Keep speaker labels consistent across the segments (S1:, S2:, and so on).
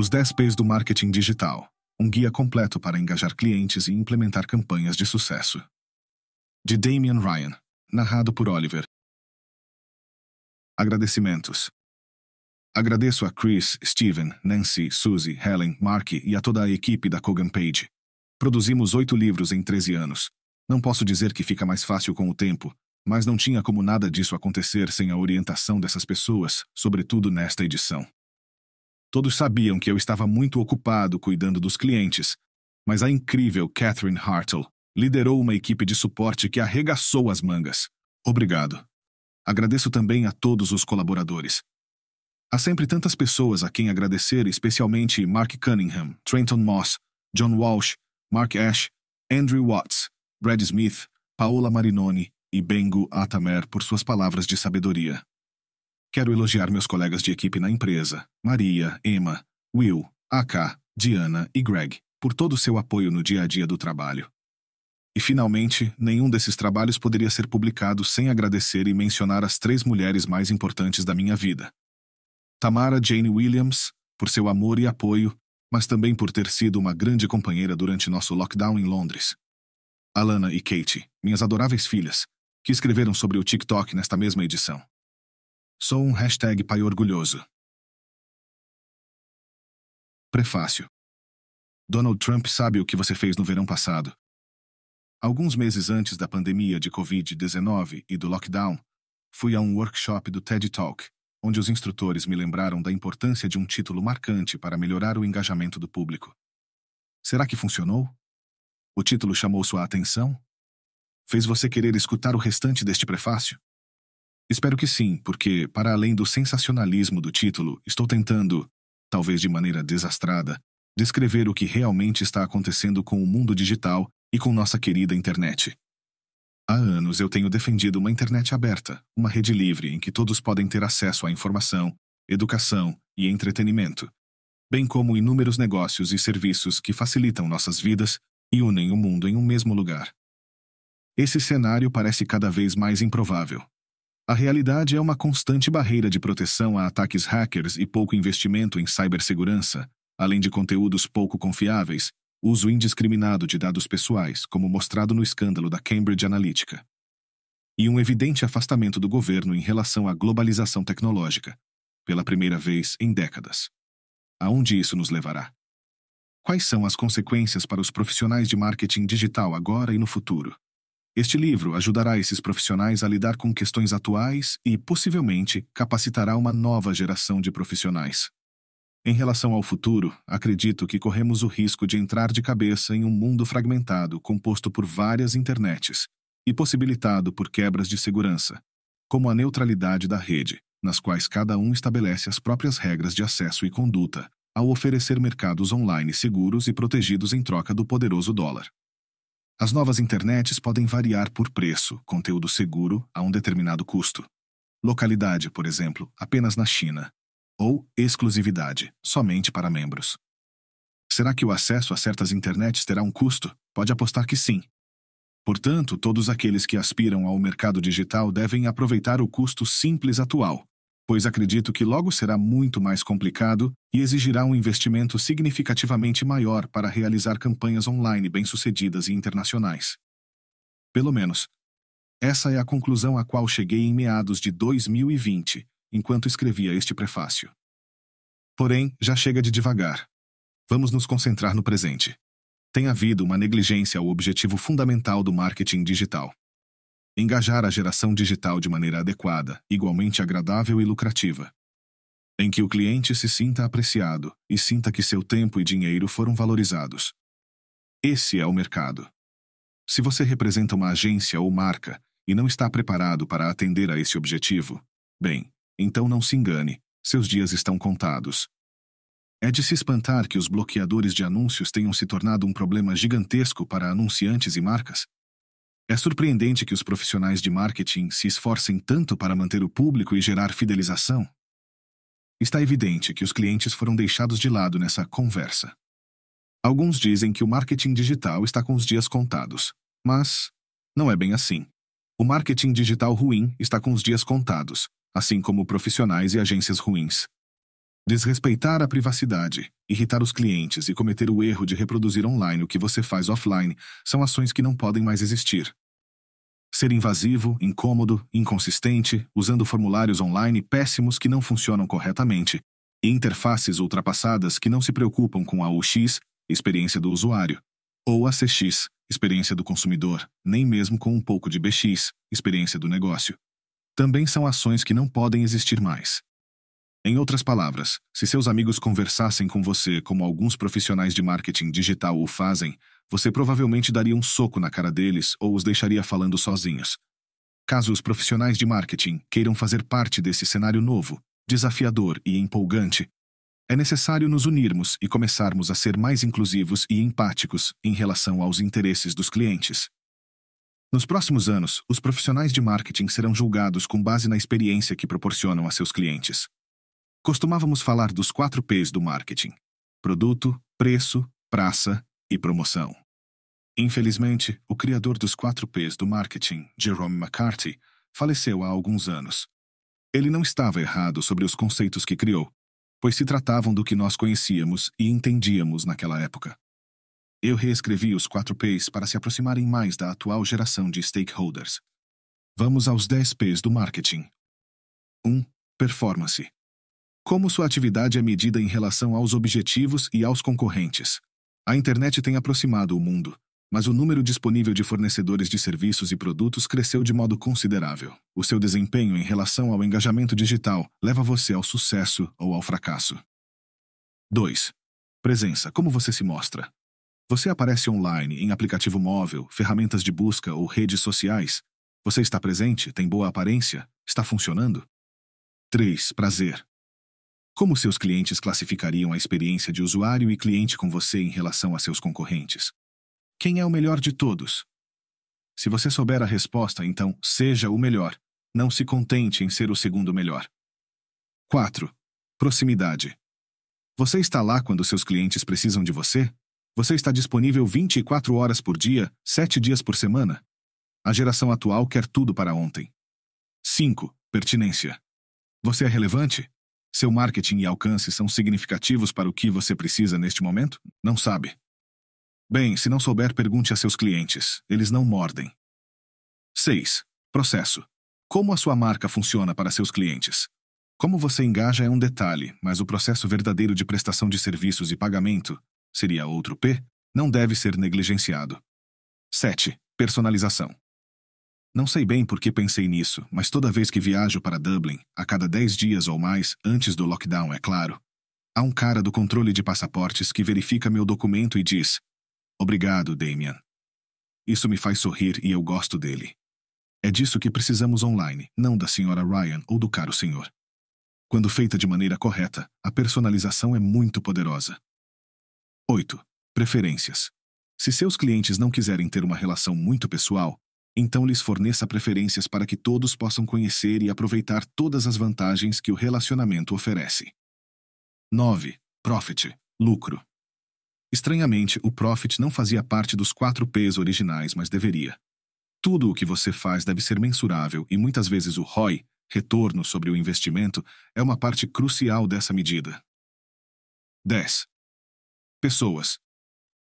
S1: Os 10 P's do Marketing Digital um guia completo para engajar clientes e implementar campanhas de sucesso. De Damian Ryan, narrado por Oliver. Agradecimentos. Agradeço a Chris, Steven, Nancy, Suzy, Helen, Mark e a toda a equipe da Kogan Page. Produzimos oito livros em 13 anos. Não posso dizer que fica mais fácil com o tempo, mas não tinha como nada disso acontecer sem a orientação dessas pessoas, sobretudo nesta edição. Todos sabiam que eu estava muito ocupado cuidando dos clientes, mas a incrível Catherine Hartle liderou uma equipe de suporte que arregaçou as mangas. Obrigado. Agradeço também a todos os colaboradores. Há sempre tantas pessoas a quem agradecer, especialmente Mark Cunningham, Trenton Moss, John Walsh, Mark Ash, Andrew Watts, Brad Smith, Paola Marinoni e Bengo Atamer por suas palavras de sabedoria. Quero elogiar meus colegas de equipe na empresa, Maria, Emma, Will, AK, Diana e Greg, por todo o seu apoio no dia a dia do trabalho. E finalmente, nenhum desses trabalhos poderia ser publicado sem agradecer e mencionar as três mulheres mais importantes da minha vida. Tamara Jane Williams, por seu amor e apoio, mas também por ter sido uma grande companheira durante nosso lockdown em Londres. Alana e Kate, minhas adoráveis filhas, que escreveram sobre o TikTok nesta mesma edição. Sou um hashtag pai orgulhoso. Prefácio. Donald Trump sabe o que você fez no verão passado. Alguns meses antes da pandemia de Covid-19 e do lockdown, fui a um workshop do TED Talk, onde os instrutores me lembraram da importância de um título marcante para melhorar o engajamento do público. Será que funcionou? O título chamou sua atenção? Fez você querer escutar o restante deste prefácio? Espero que sim, porque, para além do sensacionalismo do título, estou tentando, talvez de maneira desastrada, descrever o que realmente está acontecendo com o mundo digital e com nossa querida internet. Há anos eu tenho defendido uma internet aberta, uma rede livre em que todos podem ter acesso à informação, educação e entretenimento, bem como inúmeros negócios e serviços que facilitam nossas vidas e unem o mundo em um mesmo lugar. Esse cenário parece cada vez mais improvável, a realidade é uma constante barreira de proteção a ataques hackers e pouco investimento em cibersegurança, além de conteúdos pouco confiáveis, uso indiscriminado de dados pessoais, como mostrado no escândalo da Cambridge Analytica, e um evidente afastamento do governo em relação à globalização tecnológica, pela primeira vez em décadas. Aonde isso nos levará? Quais são as consequências para os profissionais de marketing digital agora e no futuro? Este livro ajudará esses profissionais a lidar com questões atuais e, possivelmente, capacitará uma nova geração de profissionais. Em relação ao futuro, acredito que corremos o risco de entrar de cabeça em um mundo fragmentado composto por várias internets e possibilitado por quebras de segurança, como a neutralidade da rede, nas quais cada um estabelece as próprias regras de acesso e conduta, ao oferecer mercados online seguros e protegidos em troca do poderoso dólar. As novas internets podem variar por preço, conteúdo seguro a um determinado custo. Localidade, por exemplo, apenas na China. Ou exclusividade, somente para membros. Será que o acesso a certas internets terá um custo? Pode apostar que sim. Portanto, todos aqueles que aspiram ao mercado digital devem aproveitar o custo simples atual, pois acredito que logo será muito mais complicado e exigirá um investimento significativamente maior para realizar campanhas online bem-sucedidas e internacionais. Pelo menos, essa é a conclusão a qual cheguei em meados de 2020, enquanto escrevia este prefácio. Porém, já chega de devagar. Vamos nos concentrar no presente. Tem havido uma negligência ao objetivo fundamental do marketing digital engajar a geração digital de maneira adequada, igualmente agradável e lucrativa, em que o cliente se sinta apreciado e sinta que seu tempo e dinheiro foram valorizados. Esse é o mercado. Se você representa uma agência ou marca e não está preparado para atender a esse objetivo, bem, então não se engane, seus dias estão contados. É de se espantar que os bloqueadores de anúncios tenham se tornado um problema gigantesco para anunciantes e marcas. É surpreendente que os profissionais de marketing se esforcem tanto para manter o público e gerar fidelização. Está evidente que os clientes foram deixados de lado nessa conversa. Alguns dizem que o marketing digital está com os dias contados, mas não é bem assim. O marketing digital ruim está com os dias contados, assim como profissionais e agências ruins. Desrespeitar a privacidade, irritar os clientes e cometer o erro de reproduzir online o que você faz offline são ações que não podem mais existir. Ser invasivo, incômodo, inconsistente, usando formulários online péssimos que não funcionam corretamente e interfaces ultrapassadas que não se preocupam com a UX, experiência do usuário, ou a CX, experiência do consumidor, nem mesmo com um pouco de BX, experiência do negócio. Também são ações que não podem existir mais. Em outras palavras, se seus amigos conversassem com você como alguns profissionais de marketing digital o fazem, você provavelmente daria um soco na cara deles ou os deixaria falando sozinhos. Caso os profissionais de marketing queiram fazer parte desse cenário novo, desafiador e empolgante, é necessário nos unirmos e começarmos a ser mais inclusivos e empáticos em relação aos interesses dos clientes. Nos próximos anos, os profissionais de marketing serão julgados com base na experiência que proporcionam a seus clientes costumávamos falar dos quatro P's do marketing: produto, preço, praça e promoção. Infelizmente, o criador dos 4Ps do marketing, Jerome McCarthy, faleceu há alguns anos. Ele não estava errado sobre os conceitos que criou, pois se tratavam do que nós conhecíamos e entendíamos naquela época. Eu reescrevi os 4Ps para se aproximarem mais da atual geração de stakeholders. Vamos aos 10Ps do marketing. 1. Um, performance como sua atividade é medida em relação aos objetivos e aos concorrentes. A internet tem aproximado o mundo, mas o número disponível de fornecedores de serviços e produtos cresceu de modo considerável. O seu desempenho em relação ao engajamento digital leva você ao sucesso ou ao fracasso. 2. Presença: Como você se mostra? Você aparece online, em aplicativo móvel, ferramentas de busca ou redes sociais? Você está presente? Tem boa aparência? Está funcionando? 3. Prazer. Como seus clientes classificariam a experiência de usuário e cliente com você em relação a seus concorrentes? Quem é o melhor de todos? Se você souber a resposta, então seja o melhor. Não se contente em ser o segundo melhor. 4. Proximidade. Você está lá quando seus clientes precisam de você? Você está disponível 24 horas por dia, 7 dias por semana? A geração atual quer tudo para ontem. 5. Pertinência. Você é relevante? Seu marketing e alcance são significativos para o que você precisa neste momento? Não sabe. Bem, se não souber, pergunte a seus clientes. Eles não mordem. 6. Processo. Como a sua marca funciona para seus clientes? Como você engaja é um detalhe, mas o processo verdadeiro de prestação de serviços e pagamento, seria outro P, não deve ser negligenciado. 7. Personalização. Não sei bem por que pensei nisso, mas toda vez que viajo para Dublin, a cada 10 dias ou mais, antes do lockdown, é claro, há um cara do controle de passaportes que verifica meu documento e diz: Obrigado, Damian. Isso me faz sorrir e eu gosto dele. É disso que precisamos online, não da senhora Ryan ou do caro senhor. Quando feita de maneira correta, a personalização é muito poderosa. 8. Preferências. Se seus clientes não quiserem ter uma relação muito pessoal, então lhes forneça preferências para que todos possam conhecer e aproveitar todas as vantagens que o relacionamento oferece. 9. Profit lucro. Estranhamente, o profit não fazia parte dos quatro P's originais, mas deveria. Tudo o que você faz deve ser mensurável e muitas vezes o ROI, retorno sobre o investimento, é uma parte crucial dessa medida. 10. Pessoas.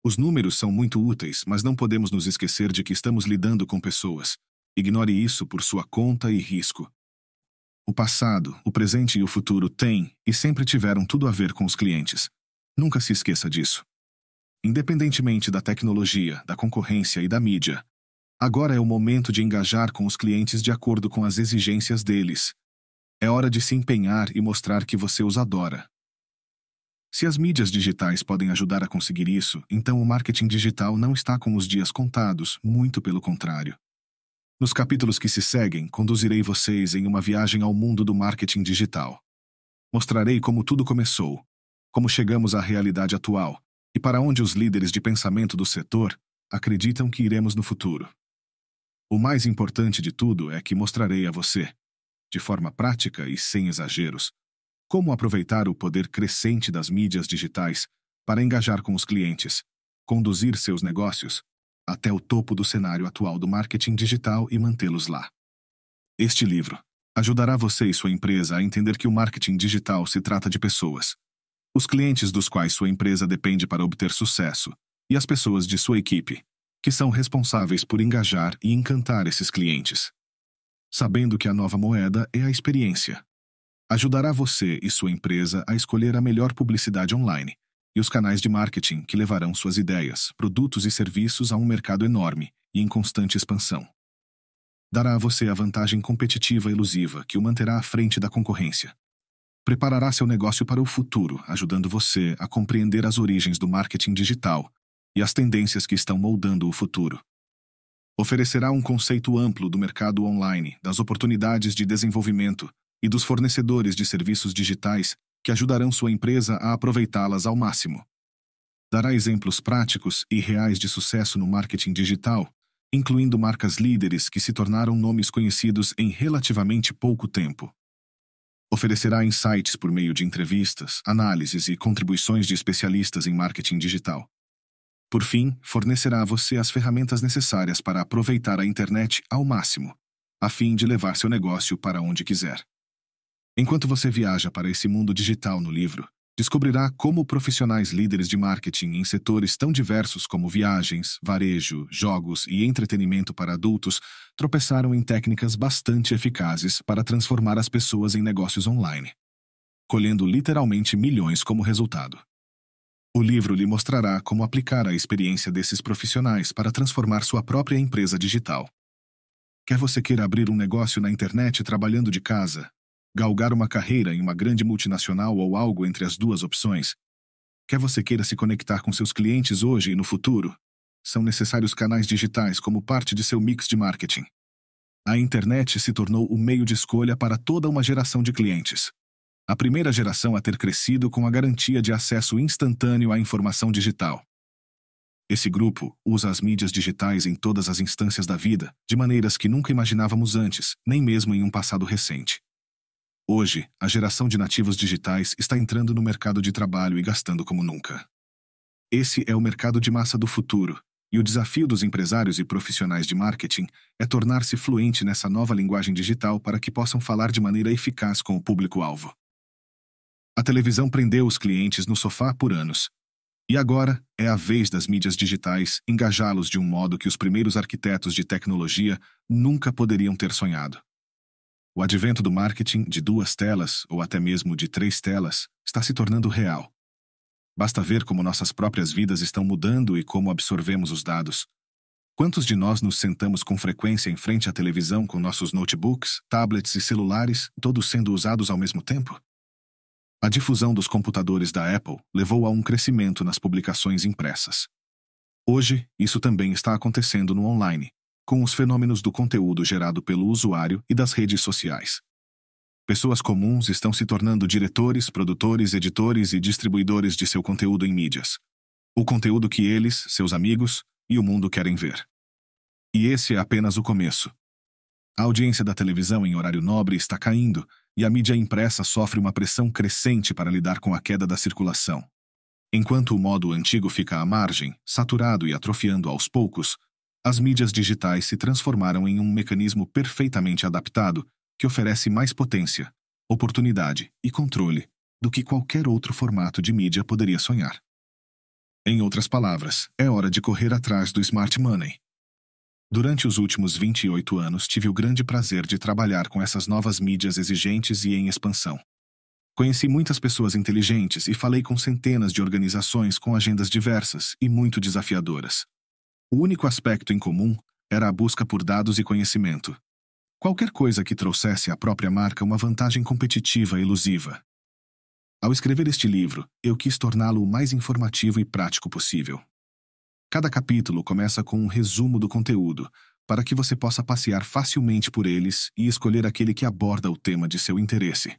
S1: Os números são muito úteis, mas não podemos nos esquecer de que estamos lidando com pessoas. Ignore isso por sua conta e risco. O passado, o presente e o futuro têm e sempre tiveram tudo a ver com os clientes. Nunca se esqueça disso. Independentemente da tecnologia, da concorrência e da mídia, agora é o momento de engajar com os clientes de acordo com as exigências deles. É hora de se empenhar e mostrar que você os adora. Se as mídias digitais podem ajudar a conseguir isso, então o marketing digital não está com os dias contados, muito pelo contrário. Nos capítulos que se seguem, conduzirei vocês em uma viagem ao mundo do marketing digital. Mostrarei como tudo começou, como chegamos à realidade atual e para onde os líderes de pensamento do setor acreditam que iremos no futuro. O mais importante de tudo é que mostrarei a você, de forma prática e sem exageros, como aproveitar o poder crescente das mídias digitais para engajar com os clientes, conduzir seus negócios até o topo do cenário atual do marketing digital e mantê-los lá. Este livro ajudará você e sua empresa a entender que o marketing digital se trata de pessoas, os clientes dos quais sua empresa depende para obter sucesso, e as pessoas de sua equipe, que são responsáveis por engajar e encantar esses clientes. Sabendo que a nova moeda é a experiência, ajudará você e sua empresa a escolher a melhor publicidade online e os canais de marketing que levarão suas ideias, produtos e serviços a um mercado enorme e em constante expansão. Dará a você a vantagem competitiva elusiva que o manterá à frente da concorrência. Preparará seu negócio para o futuro, ajudando você a compreender as origens do marketing digital e as tendências que estão moldando o futuro. Oferecerá um conceito amplo do mercado online, das oportunidades de desenvolvimento, e dos fornecedores de serviços digitais que ajudarão sua empresa a aproveitá-las ao máximo. Dará exemplos práticos e reais de sucesso no marketing digital, incluindo marcas líderes que se tornaram nomes conhecidos em relativamente pouco tempo. Oferecerá insights por meio de entrevistas, análises e contribuições de especialistas em marketing digital. Por fim, fornecerá a você as ferramentas necessárias para aproveitar a internet ao máximo, a fim de levar seu negócio para onde quiser. Enquanto você viaja para esse mundo digital no livro, descobrirá como profissionais líderes de marketing em setores tão diversos como viagens, varejo, jogos e entretenimento para adultos tropeçaram em técnicas bastante eficazes para transformar as pessoas em negócios online, colhendo literalmente milhões como resultado. O livro lhe mostrará como aplicar a experiência desses profissionais para transformar sua própria empresa digital. Quer você queira abrir um negócio na internet trabalhando de casa, galgar uma carreira em uma grande multinacional ou algo entre as duas opções. Quer você queira se conectar com seus clientes hoje e no futuro, são necessários canais digitais como parte de seu mix de marketing. A internet se tornou o meio de escolha para toda uma geração de clientes. A primeira geração a ter crescido com a garantia de acesso instantâneo à informação digital. Esse grupo usa as mídias digitais em todas as instâncias da vida, de maneiras que nunca imaginávamos antes, nem mesmo em um passado recente. Hoje, a geração de nativos digitais está entrando no mercado de trabalho e gastando como nunca. Esse é o mercado de massa do futuro, e o desafio dos empresários e profissionais de marketing é tornar-se fluente nessa nova linguagem digital para que possam falar de maneira eficaz com o público-alvo. A televisão prendeu os clientes no sofá por anos. E agora é a vez das mídias digitais engajá-los de um modo que os primeiros arquitetos de tecnologia nunca poderiam ter sonhado. O advento do marketing de duas telas, ou até mesmo de três telas, está se tornando real. Basta ver como nossas próprias vidas estão mudando e como absorvemos os dados. Quantos de nós nos sentamos com frequência em frente à televisão com nossos notebooks, tablets e celulares, todos sendo usados ao mesmo tempo? A difusão dos computadores da Apple levou a um crescimento nas publicações impressas. Hoje, isso também está acontecendo no online com os fenômenos do conteúdo gerado pelo usuário e das redes sociais. Pessoas comuns estão se tornando diretores, produtores, editores e distribuidores de seu conteúdo em mídias. O conteúdo que eles, seus amigos e o mundo querem ver. E esse é apenas o começo. A audiência da televisão em horário nobre está caindo e a mídia impressa sofre uma pressão crescente para lidar com a queda da circulação. Enquanto o modo antigo fica à margem, saturado e atrofiando aos poucos, as mídias digitais se transformaram em um mecanismo perfeitamente adaptado que oferece mais potência, oportunidade e controle do que qualquer outro formato de mídia poderia sonhar. Em outras palavras, é hora de correr atrás do smart money. Durante os últimos 28 anos, tive o grande prazer de trabalhar com essas novas mídias exigentes e em expansão. Conheci muitas pessoas inteligentes e falei com centenas de organizações com agendas diversas e muito desafiadoras, o único aspecto em comum era a busca por dados e conhecimento. Qualquer coisa que trouxesse à própria marca uma vantagem competitiva ilusiva. Ao escrever este livro, eu quis torná-lo o mais informativo e prático possível. Cada capítulo começa com um resumo do conteúdo, para que você possa passear facilmente por eles e escolher aquele que aborda o tema de seu interesse.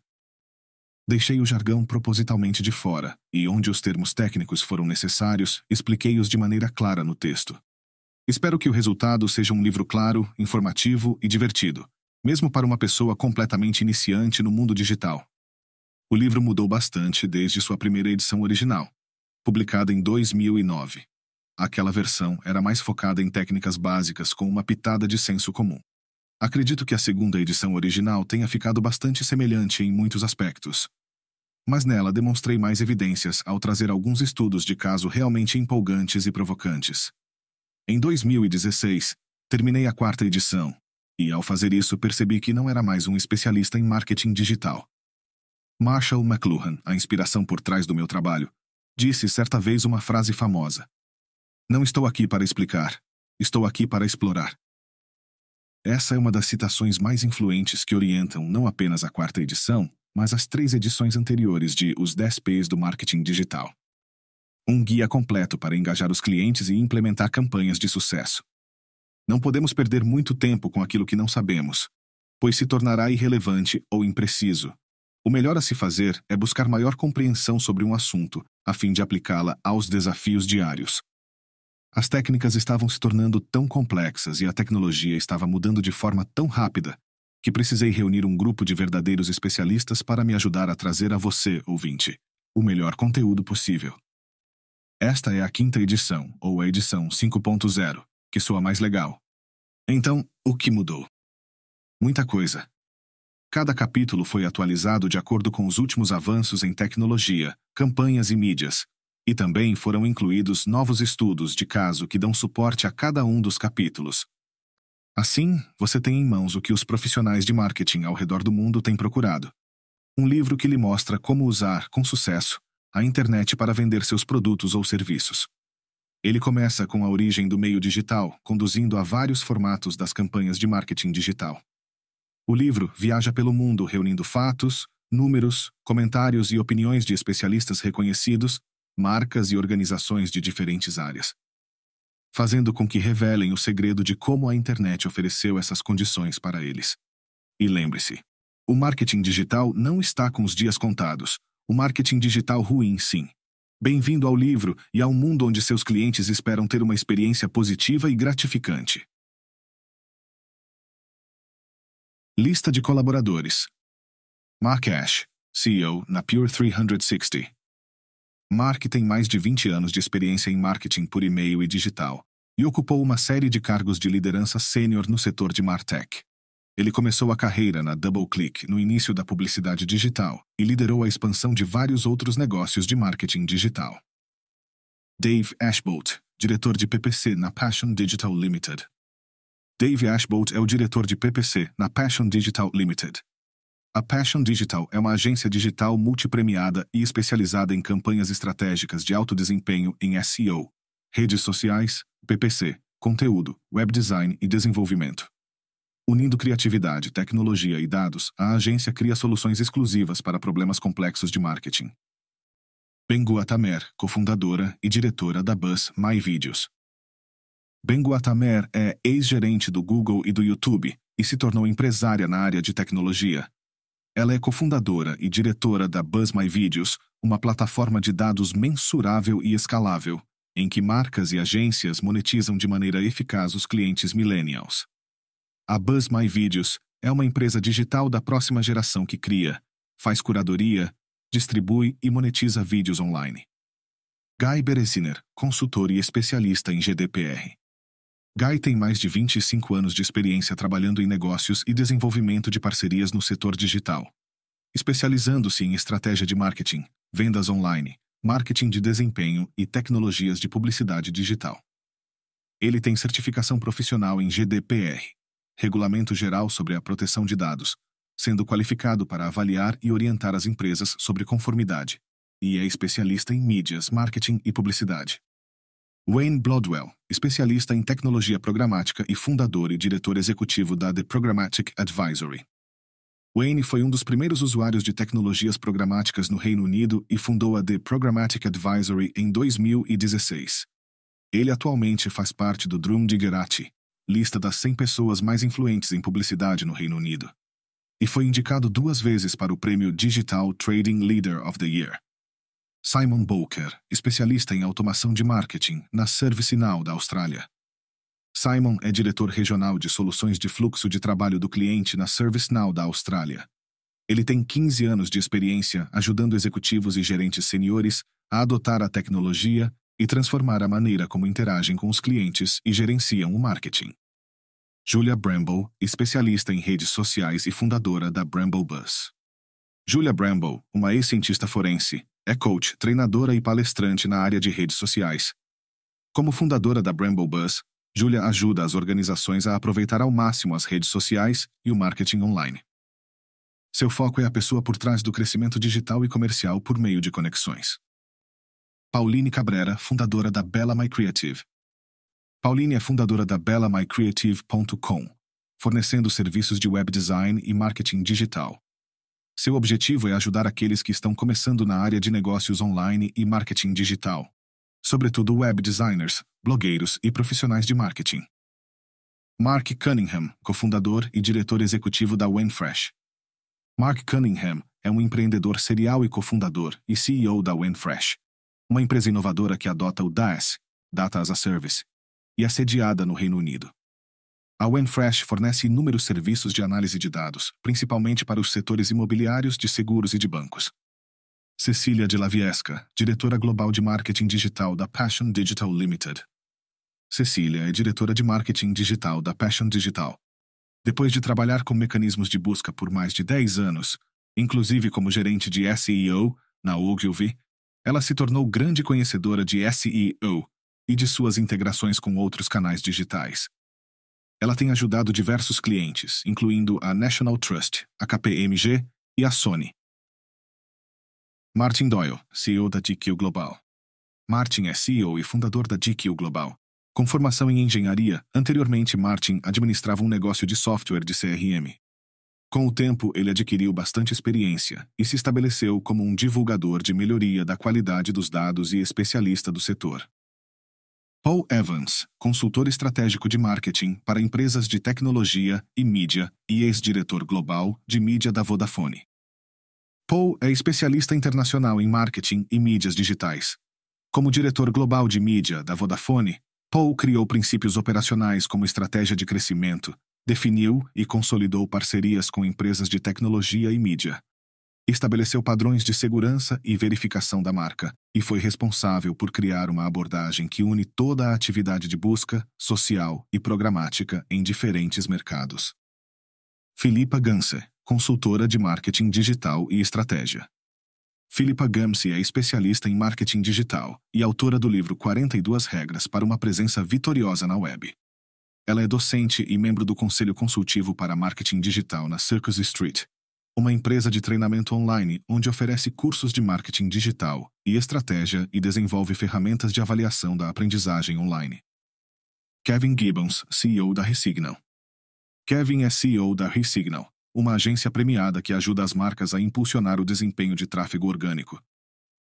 S1: Deixei o jargão propositalmente de fora, e onde os termos técnicos foram necessários, expliquei-os de maneira clara no texto. Espero que o resultado seja um livro claro, informativo e divertido, mesmo para uma pessoa completamente iniciante no mundo digital. O livro mudou bastante desde sua primeira edição original, publicada em 2009. Aquela versão era mais focada em técnicas básicas com uma pitada de senso comum. Acredito que a segunda edição original tenha ficado bastante semelhante em muitos aspectos. Mas nela demonstrei mais evidências ao trazer alguns estudos de caso realmente empolgantes e provocantes. Em 2016, terminei a quarta edição, e ao fazer isso percebi que não era mais um especialista em marketing digital. Marshall McLuhan, a inspiração por trás do meu trabalho, disse certa vez uma frase famosa: Não estou aqui para explicar, estou aqui para explorar. Essa é uma das citações mais influentes que orientam não apenas a quarta edição, mas as três edições anteriores de Os 10 P's do Marketing Digital um guia completo para engajar os clientes e implementar campanhas de sucesso. Não podemos perder muito tempo com aquilo que não sabemos, pois se tornará irrelevante ou impreciso. O melhor a se fazer é buscar maior compreensão sobre um assunto, a fim de aplicá-la aos desafios diários. As técnicas estavam se tornando tão complexas e a tecnologia estava mudando de forma tão rápida que precisei reunir um grupo de verdadeiros especialistas para me ajudar a trazer a você, ouvinte, o melhor conteúdo possível. Esta é a quinta edição, ou a edição 5.0, que soa mais legal. Então, o que mudou? Muita coisa. Cada capítulo foi atualizado de acordo com os últimos avanços em tecnologia, campanhas e mídias, e também foram incluídos novos estudos de caso que dão suporte a cada um dos capítulos. Assim, você tem em mãos o que os profissionais de marketing ao redor do mundo têm procurado. Um livro que lhe mostra como usar, com sucesso, a internet para vender seus produtos ou serviços. Ele começa com a origem do meio digital, conduzindo a vários formatos das campanhas de marketing digital. O livro viaja pelo mundo reunindo fatos, números, comentários e opiniões de especialistas reconhecidos, marcas e organizações de diferentes áreas, fazendo com que revelem o segredo de como a internet ofereceu essas condições para eles. E lembre-se, o marketing digital não está com os dias contados, o marketing digital ruim, sim. Bem-vindo ao livro e ao mundo onde seus clientes esperam ter uma experiência positiva e gratificante. Lista de colaboradores: Mark Ash, CEO na Pure 360. Mark tem mais de 20 anos de experiência em marketing por e-mail e digital e ocupou uma série de cargos de liderança sênior no setor de Martech. Ele começou a carreira na DoubleClick no início da publicidade digital e liderou a expansão de vários outros negócios de marketing digital. Dave Ashbolt, diretor de PPC na Passion Digital Limited. Dave Ashbolt é o diretor de PPC na Passion Digital Limited. A Passion Digital é uma agência digital multipremiada e especializada em campanhas estratégicas de alto desempenho em SEO, redes sociais, PPC, conteúdo, web design e desenvolvimento. Unindo criatividade, tecnologia e dados, a agência cria soluções exclusivas para problemas complexos de marketing. Bengu Atamer, cofundadora e diretora da Buzz My Videos. Bengu Atamer é ex-gerente do Google e do YouTube e se tornou empresária na área de tecnologia. Ela é cofundadora e diretora da Buzz My Videos, uma plataforma de dados mensurável e escalável, em que marcas e agências monetizam de maneira eficaz os clientes millennials. A Buzz My Videos é uma empresa digital da próxima geração que cria, faz curadoria, distribui e monetiza vídeos online. Guy Bereziner, consultor e especialista em GDPR. Guy tem mais de 25 anos de experiência trabalhando em negócios e desenvolvimento de parcerias no setor digital, especializando-se em estratégia de marketing, vendas online, marketing de desempenho e tecnologias de publicidade digital. Ele tem certificação profissional em GDPR Regulamento Geral sobre a Proteção de Dados, sendo qualificado para avaliar e orientar as empresas sobre conformidade, e é especialista em mídias, marketing e publicidade. Wayne Bloodwell, especialista em tecnologia programática e fundador e diretor executivo da The Programmatic Advisory. Wayne foi um dos primeiros usuários de tecnologias programáticas no Reino Unido e fundou a The Programmatic Advisory em 2016. Ele atualmente faz parte do Drum de Gerati, lista das 100 pessoas mais influentes em publicidade no Reino Unido, e foi indicado duas vezes para o prêmio Digital Trading Leader of the Year. Simon Boker, especialista em automação de marketing na ServiceNow da Austrália. Simon é diretor regional de soluções de fluxo de trabalho do cliente na ServiceNow da Austrália. Ele tem 15 anos de experiência ajudando executivos e gerentes seniores a adotar a tecnologia e transformar a maneira como interagem com os clientes e gerenciam o marketing. Julia Bramble, especialista em redes sociais e fundadora da Bramble Bus. Julia Bramble, uma ex-cientista forense, é coach, treinadora e palestrante na área de redes sociais. Como fundadora da Bramble Bus, Julia ajuda as organizações a aproveitar ao máximo as redes sociais e o marketing online. Seu foco é a pessoa por trás do crescimento digital e comercial por meio de conexões. Pauline Cabrera, fundadora da Bella My Creative, Pauline é fundadora da BellaMyCreative.com, fornecendo serviços de web design e marketing digital. Seu objetivo é ajudar aqueles que estão começando na área de negócios online e marketing digital, sobretudo web designers, blogueiros e profissionais de marketing. Mark Cunningham, cofundador e diretor executivo da WinFresh. Mark Cunningham é um empreendedor serial e cofundador e CEO da WinFresh, uma empresa inovadora que adota o DaaS, Data as a Service, e assediada no Reino Unido. A Wenfresh fornece inúmeros serviços de análise de dados, principalmente para os setores imobiliários, de seguros e de bancos. Cecília de Laviesca, diretora global de marketing digital da Passion Digital Limited. Cecília é diretora de marketing digital da Passion Digital. Depois de trabalhar com mecanismos de busca por mais de 10 anos, inclusive como gerente de SEO na Ogilvy, ela se tornou grande conhecedora de SEO e de suas integrações com outros canais digitais. Ela tem ajudado diversos clientes, incluindo a National Trust, a KPMG e a Sony. Martin Doyle, CEO da DQ Global. Martin é CEO e fundador da DQ Global. Com formação em engenharia, anteriormente Martin administrava um negócio de software de CRM. Com o tempo, ele adquiriu bastante experiência e se estabeleceu como um divulgador de melhoria da qualidade dos dados e especialista do setor. Paul Evans, consultor estratégico de marketing para empresas de tecnologia e mídia e ex-diretor global de mídia da Vodafone. Paul é especialista internacional em marketing e mídias digitais. Como diretor global de mídia da Vodafone, Paul criou princípios operacionais como estratégia de crescimento, definiu e consolidou parcerias com empresas de tecnologia e mídia, estabeleceu padrões de segurança e verificação da marca e foi responsável por criar uma abordagem que une toda a atividade de busca, social e programática em diferentes mercados. Filipa Ganser, consultora de marketing digital e estratégia. Filipa Ganser é especialista em marketing digital e autora do livro 42 Regras para uma Presença Vitoriosa na Web. Ela é docente e membro do Conselho Consultivo para Marketing Digital na Circus Street, uma empresa de treinamento online onde oferece cursos de marketing digital e estratégia e desenvolve ferramentas de avaliação da aprendizagem online. Kevin Gibbons, CEO da Resignal. Kevin é CEO da Resignal, uma agência premiada que ajuda as marcas a impulsionar o desempenho de tráfego orgânico.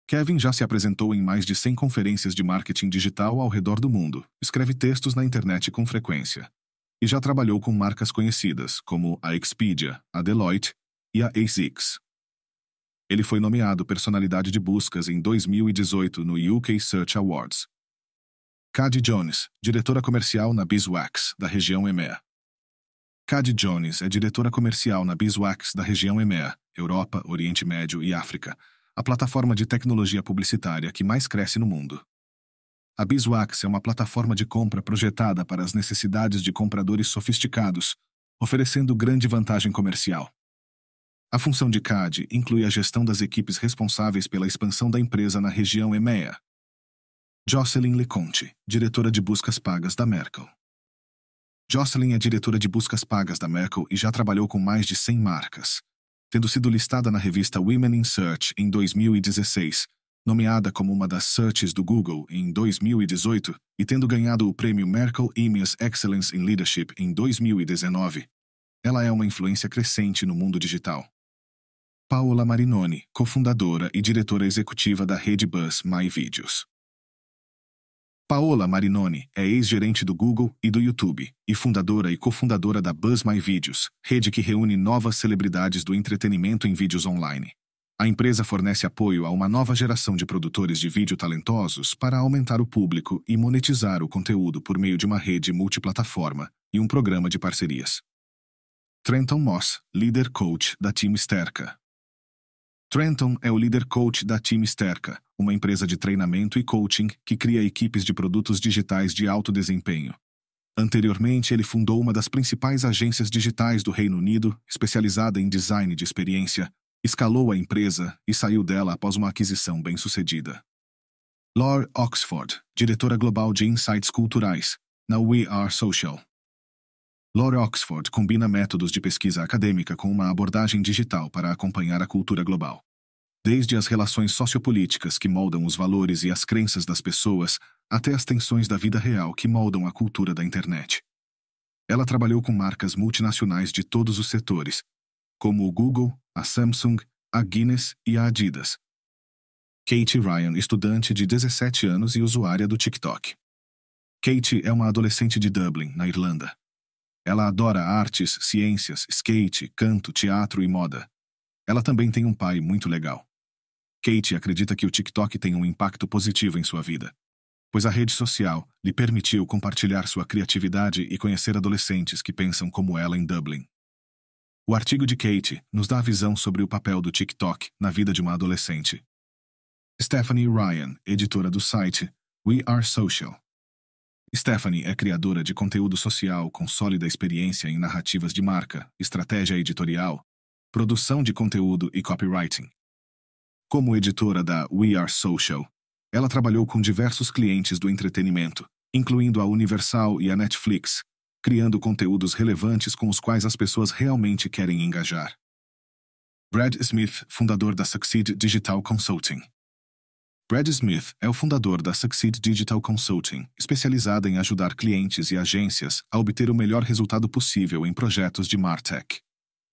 S1: Kevin já se apresentou em mais de 100 conferências de marketing digital ao redor do mundo, escreve textos na internet com frequência. E já trabalhou com marcas conhecidas, como a Expedia, a Deloitte e a ASICS. Ele foi nomeado Personalidade de Buscas em 2018 no UK Search Awards. Cady Jones, diretora comercial na Biswax, da região EMEA. Cady Jones é diretora comercial na Biswax da região EMEA, Europa, Oriente Médio e África, a plataforma de tecnologia publicitária que mais cresce no mundo. A Biswax é uma plataforma de compra projetada para as necessidades de compradores sofisticados, oferecendo grande vantagem comercial. A função de CAD inclui a gestão das equipes responsáveis pela expansão da empresa na região EMEA. Jocelyn Leconte, diretora de buscas pagas da Merkel. Jocelyn é diretora de buscas pagas da Merkel e já trabalhou com mais de 100 marcas, tendo sido listada na revista Women in Search em 2016, nomeada como uma das searches do Google em 2018 e tendo ganhado o prêmio Merkel Emails Excellence in Leadership em 2019. Ela é uma influência crescente no mundo digital. Paola Marinoni, cofundadora e diretora executiva da rede Bus My Videos. Paola Marinoni é ex-gerente do Google e do YouTube e fundadora e cofundadora da Buzz My Videos, rede que reúne novas celebridades do entretenimento em vídeos online. A empresa fornece apoio a uma nova geração de produtores de vídeo talentosos para aumentar o público e monetizar o conteúdo por meio de uma rede multiplataforma e um programa de parcerias. Trenton Moss, líder coach da Team Sterca, Trenton é o líder coach da Team Sterca, uma empresa de treinamento e coaching que cria equipes de produtos digitais de alto desempenho. Anteriormente, ele fundou uma das principais agências digitais do Reino Unido, especializada em design de experiência, escalou a empresa e saiu dela após uma aquisição bem-sucedida. Laura Oxford, diretora global de Insights Culturais, na We Are Social, Lore Oxford combina métodos de pesquisa acadêmica com uma abordagem digital para acompanhar a cultura global. Desde as relações sociopolíticas que moldam os valores e as crenças das pessoas, até as tensões da vida real que moldam a cultura da internet. Ela trabalhou com marcas multinacionais de todos os setores, como o Google, a Samsung, a Guinness e a Adidas. Kate Ryan, estudante de 17 anos e usuária do TikTok. Kate é uma adolescente de Dublin, na Irlanda. Ela adora artes, ciências, skate, canto, teatro e moda. Ela também tem um pai muito legal. Kate acredita que o TikTok tem um impacto positivo em sua vida, pois a rede social lhe permitiu compartilhar sua criatividade e conhecer adolescentes que pensam como ela em Dublin. O artigo de Kate nos dá a visão sobre o papel do TikTok na vida de uma adolescente. Stephanie Ryan, editora do site We Are Social, Stephanie é criadora de conteúdo social com sólida experiência em narrativas de marca, estratégia editorial, produção de conteúdo e copywriting. Como editora da We Are Social, ela trabalhou com diversos clientes do entretenimento, incluindo a Universal e a Netflix, criando conteúdos relevantes com os quais as pessoas realmente querem engajar. Brad Smith, fundador da Succeed Digital Consulting. Brad Smith é o fundador da Succeed Digital Consulting, especializada em ajudar clientes e agências a obter o melhor resultado possível em projetos de Martech.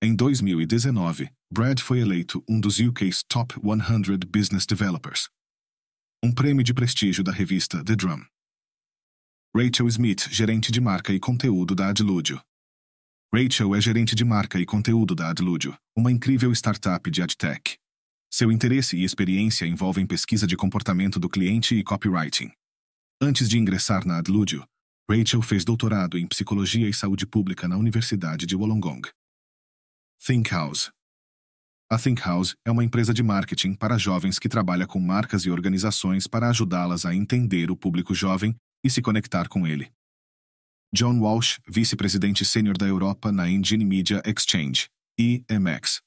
S1: Em 2019, Brad foi eleito um dos UK's Top 100 Business Developers, um prêmio de prestígio da revista The Drum. Rachel Smith, gerente de marca e conteúdo da AdLudio. Rachel é gerente de marca e conteúdo da AdLudio, uma incrível startup de AdTech. Seu interesse e experiência envolvem pesquisa de comportamento do cliente e copywriting. Antes de ingressar na Adlúdio, Rachel fez doutorado em Psicologia e Saúde Pública na Universidade de Wollongong. Think House A Think House é uma empresa de marketing para jovens que trabalha com marcas e organizações para ajudá-las a entender o público jovem e se conectar com ele. John Walsh, vice-presidente sênior da Europa na Engine Media Exchange, IMX,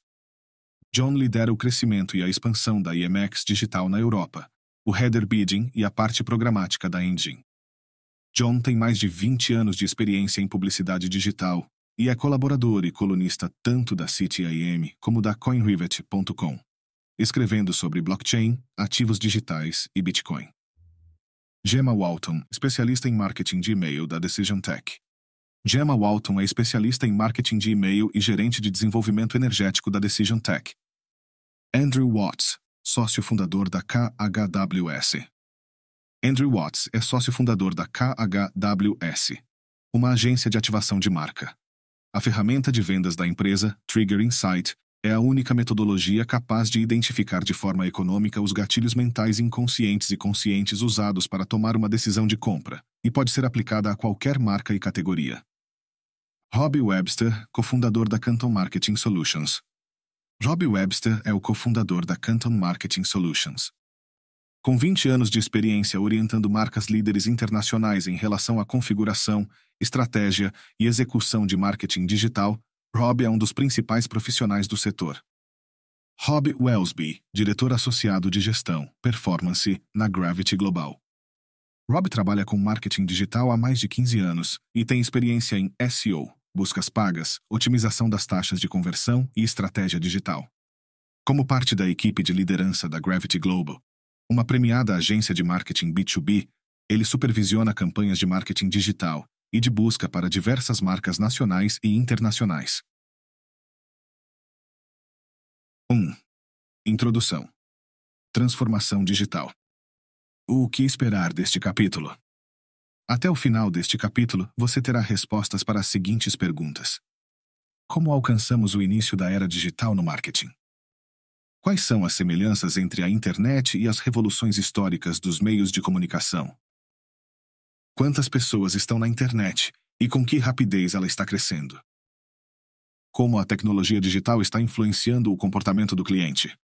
S1: John lidera o crescimento e a expansão da IMX Digital na Europa, o header bidding e a parte programática da engine. John tem mais de 20 anos de experiência em publicidade digital e é colaborador e colunista tanto da CityIM como da CoinRivet.com, escrevendo sobre blockchain, ativos digitais e Bitcoin. Gemma Walton, especialista em marketing de e-mail da Decision Tech. Gemma Walton é especialista em marketing de e-mail e gerente de desenvolvimento energético da Decision Tech, Andrew Watts, sócio fundador da KHWS. Andrew Watts é sócio fundador da KHWS, uma agência de ativação de marca. A ferramenta de vendas da empresa, Trigger Insight, é a única metodologia capaz de identificar de forma econômica os gatilhos mentais inconscientes e conscientes usados para tomar uma decisão de compra, e pode ser aplicada a qualquer marca e categoria. Rob Webster, cofundador da Canton Marketing Solutions, Rob Webster é o cofundador da Canton Marketing Solutions. Com 20 anos de experiência orientando marcas líderes internacionais em relação à configuração, estratégia e execução de marketing digital, Rob é um dos principais profissionais do setor. Rob Wellsby, diretor associado de gestão, performance na Gravity Global. Rob trabalha com marketing digital há mais de 15 anos e tem experiência em SEO, buscas pagas, otimização das taxas de conversão e estratégia digital. Como parte da equipe de liderança da Gravity Global, uma premiada agência de marketing B2B, ele supervisiona campanhas de marketing digital e de busca para diversas marcas nacionais e internacionais. 1. Introdução Transformação Digital O que esperar deste capítulo? Até o final deste capítulo, você terá respostas para as seguintes perguntas. Como alcançamos o início da era digital no marketing? Quais são as semelhanças entre a internet e as revoluções históricas dos meios de comunicação? Quantas pessoas estão na internet e com que rapidez ela está crescendo? Como a tecnologia digital está influenciando o comportamento do cliente?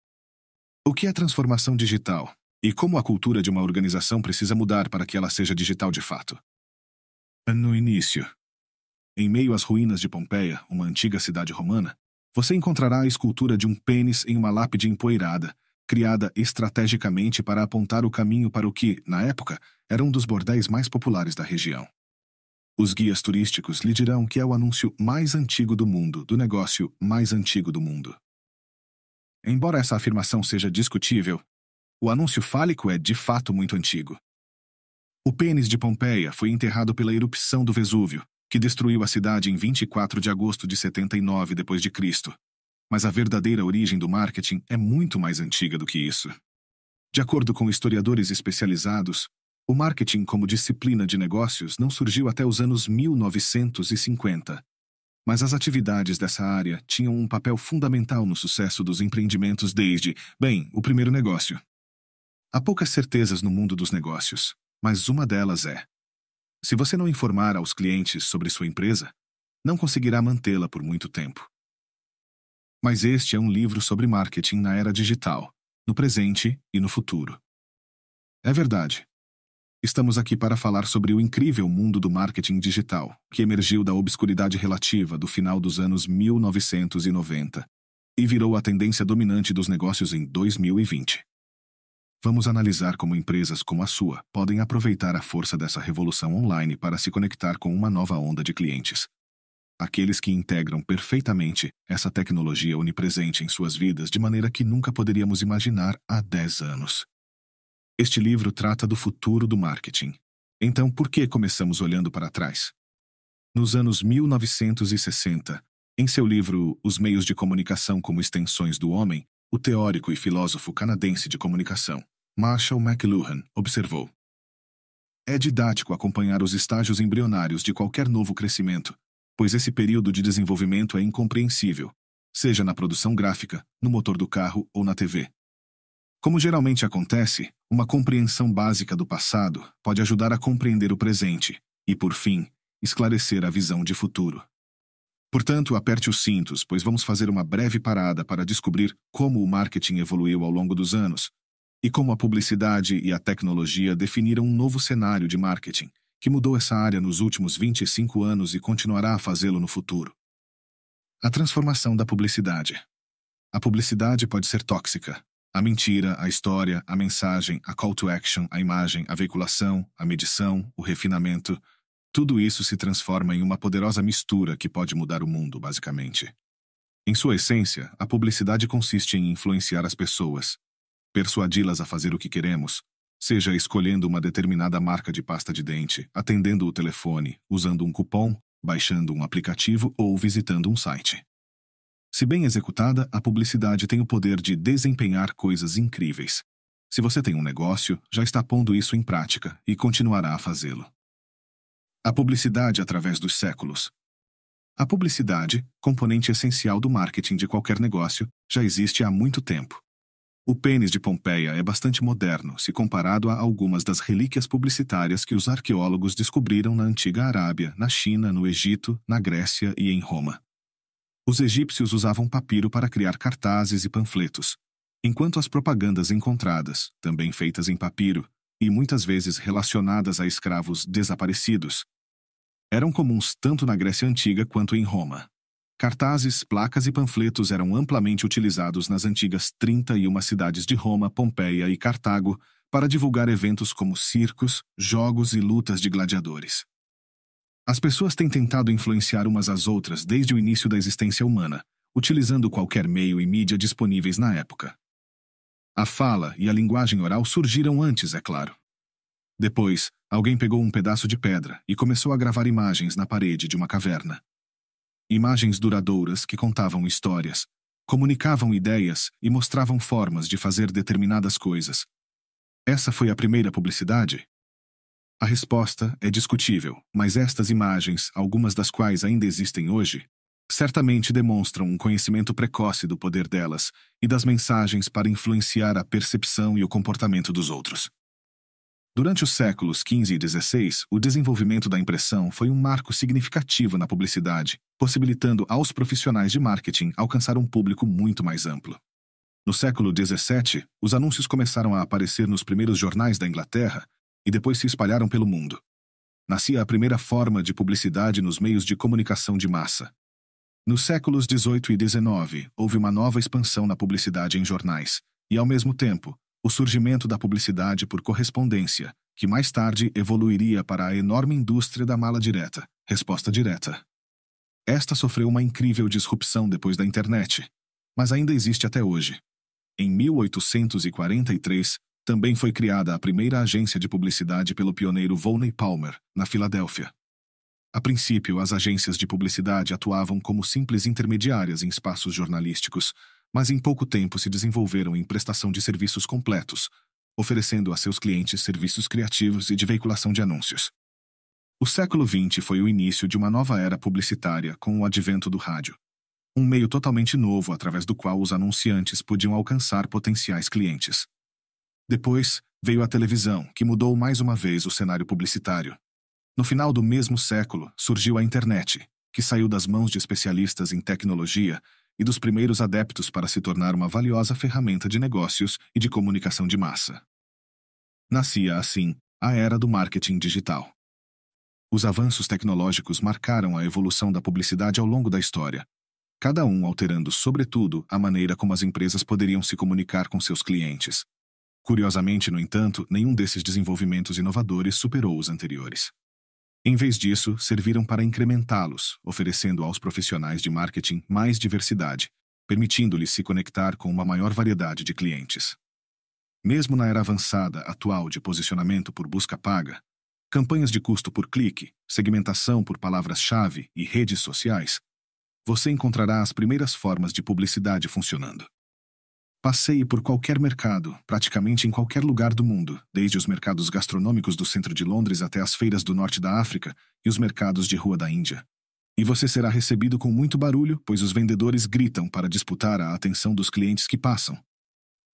S1: O que é transformação digital e como a cultura de uma organização precisa mudar para que ela seja digital de fato? No início, em meio às ruínas de Pompeia, uma antiga cidade romana, você encontrará a escultura de um pênis em uma lápide empoeirada, criada estrategicamente para apontar o caminho para o que, na época, era um dos bordéis mais populares da região. Os guias turísticos lhe dirão que é o anúncio mais antigo do mundo, do negócio mais antigo do mundo. Embora essa afirmação seja discutível, o anúncio fálico é de fato muito antigo. O pênis de Pompeia foi enterrado pela erupção do Vesúvio, que destruiu a cidade em 24 de agosto de 79 d.C. Mas a verdadeira origem do marketing é muito mais antiga do que isso. De acordo com historiadores especializados, o marketing como disciplina de negócios não surgiu até os anos 1950, mas as atividades dessa área tinham um papel fundamental no sucesso dos empreendimentos desde, bem, o primeiro negócio. Há poucas certezas no mundo dos negócios, mas uma delas é: se você não informar aos clientes sobre sua empresa, não conseguirá mantê-la por muito tempo. Mas este é um livro sobre marketing na era digital, no presente e no futuro. É verdade. Estamos aqui para falar sobre o incrível mundo do marketing digital, que emergiu da obscuridade relativa do final dos anos 1990 e virou a tendência dominante dos negócios em 2020. Vamos analisar como empresas como a sua podem aproveitar a força dessa revolução online para se conectar com uma nova onda de clientes. Aqueles que integram perfeitamente essa tecnologia onipresente em suas vidas de maneira que nunca poderíamos imaginar há 10 anos. Este livro trata do futuro do marketing. Então, por que começamos olhando para trás? Nos anos 1960, em seu livro Os Meios de Comunicação como Extensões do Homem, o teórico e filósofo canadense de comunicação, Marshall McLuhan observou. É didático acompanhar os estágios embrionários de qualquer novo crescimento, pois esse período de desenvolvimento é incompreensível, seja na produção gráfica, no motor do carro ou na TV. Como geralmente acontece, uma compreensão básica do passado pode ajudar a compreender o presente e, por fim, esclarecer a visão de futuro. Portanto, aperte os cintos, pois vamos fazer uma breve parada para descobrir como o marketing evoluiu ao longo dos anos e como a publicidade e a tecnologia definiram um novo cenário de marketing, que mudou essa área nos últimos 25 anos e continuará a fazê-lo no futuro. A transformação da publicidade. A publicidade pode ser tóxica. A mentira, a história, a mensagem, a call to action, a imagem, a veiculação, a medição, o refinamento, tudo isso se transforma em uma poderosa mistura que pode mudar o mundo, basicamente. Em sua essência, a publicidade consiste em influenciar as pessoas, persuadi-las a fazer o que queremos, seja escolhendo uma determinada marca de pasta de dente, atendendo o telefone, usando um cupom, baixando um aplicativo ou visitando um site. Se bem executada, a publicidade tem o poder de desempenhar coisas incríveis. Se você tem um negócio, já está pondo isso em prática e continuará a fazê-lo. A publicidade através dos séculos. A publicidade, componente essencial do marketing de qualquer negócio, já existe há muito tempo. O pênis de Pompeia é bastante moderno se comparado a algumas das relíquias publicitárias que os arqueólogos descobriram na antiga Arábia, na China, no Egito, na Grécia e em Roma. Os egípcios usavam papiro para criar cartazes e panfletos, enquanto as propagandas encontradas, também feitas em papiro, e muitas vezes relacionadas a escravos desaparecidos, eram comuns tanto na Grécia Antiga quanto em Roma. Cartazes, placas e panfletos eram amplamente utilizados nas antigas 31 cidades de Roma, Pompeia e Cartago para divulgar eventos como circos, jogos e lutas de gladiadores. As pessoas têm tentado influenciar umas às outras desde o início da existência humana, utilizando qualquer meio e mídia disponíveis na época. A fala e a linguagem oral surgiram antes, é claro. Depois, alguém pegou um pedaço de pedra e começou a gravar imagens na parede de uma caverna imagens duradouras que contavam histórias, comunicavam ideias e mostravam formas de fazer determinadas coisas. Essa foi a primeira publicidade? A resposta é discutível, mas estas imagens, algumas das quais ainda existem hoje, certamente demonstram um conhecimento precoce do poder delas e das mensagens para influenciar a percepção e o comportamento dos outros. Durante os séculos XV e XVI, o desenvolvimento da impressão foi um marco significativo na publicidade, possibilitando aos profissionais de marketing alcançar um público muito mais amplo. No século XVII, os anúncios começaram a aparecer nos primeiros jornais da Inglaterra e depois se espalharam pelo mundo. Nascia a primeira forma de publicidade nos meios de comunicação de massa. Nos séculos XVIII e XIX, houve uma nova expansão na publicidade em jornais, e, ao mesmo tempo, o surgimento da publicidade por correspondência, que mais tarde evoluiria para a enorme indústria da mala direta, resposta direta. Esta sofreu uma incrível disrupção depois da internet, mas ainda existe até hoje. Em 1843, também foi criada a primeira agência de publicidade pelo pioneiro Volney Palmer, na Filadélfia. A princípio, as agências de publicidade atuavam como simples intermediárias em espaços jornalísticos, mas em pouco tempo se desenvolveram em prestação de serviços completos, oferecendo a seus clientes serviços criativos e de veiculação de anúncios. O século XX foi o início de uma nova era publicitária com o advento do rádio, um meio totalmente novo através do qual os anunciantes podiam alcançar potenciais clientes. Depois, veio a televisão, que mudou mais uma vez o cenário publicitário. No final do mesmo século, surgiu a internet, que saiu das mãos de especialistas em tecnologia e dos primeiros adeptos para se tornar uma valiosa ferramenta de negócios e de comunicação de massa. Nascia, assim, a era do marketing digital. Os avanços tecnológicos marcaram a evolução da publicidade ao longo da história, cada um alterando, sobretudo, a maneira como as empresas poderiam se comunicar com seus clientes. Curiosamente, no entanto, nenhum desses desenvolvimentos inovadores superou os anteriores. Em vez disso, serviram para incrementá-los, oferecendo aos profissionais de marketing mais diversidade, permitindo-lhes se conectar com uma maior variedade de clientes. Mesmo na era avançada atual de posicionamento por busca paga, campanhas de custo por clique, segmentação por palavras-chave e redes sociais, você encontrará as primeiras formas de publicidade funcionando. Passeie por qualquer mercado, praticamente em qualquer lugar do mundo, desde os mercados gastronômicos do centro de Londres até as feiras do norte da África e os mercados de rua da Índia. E você será recebido com muito barulho, pois os vendedores gritam para disputar a atenção dos clientes que passam.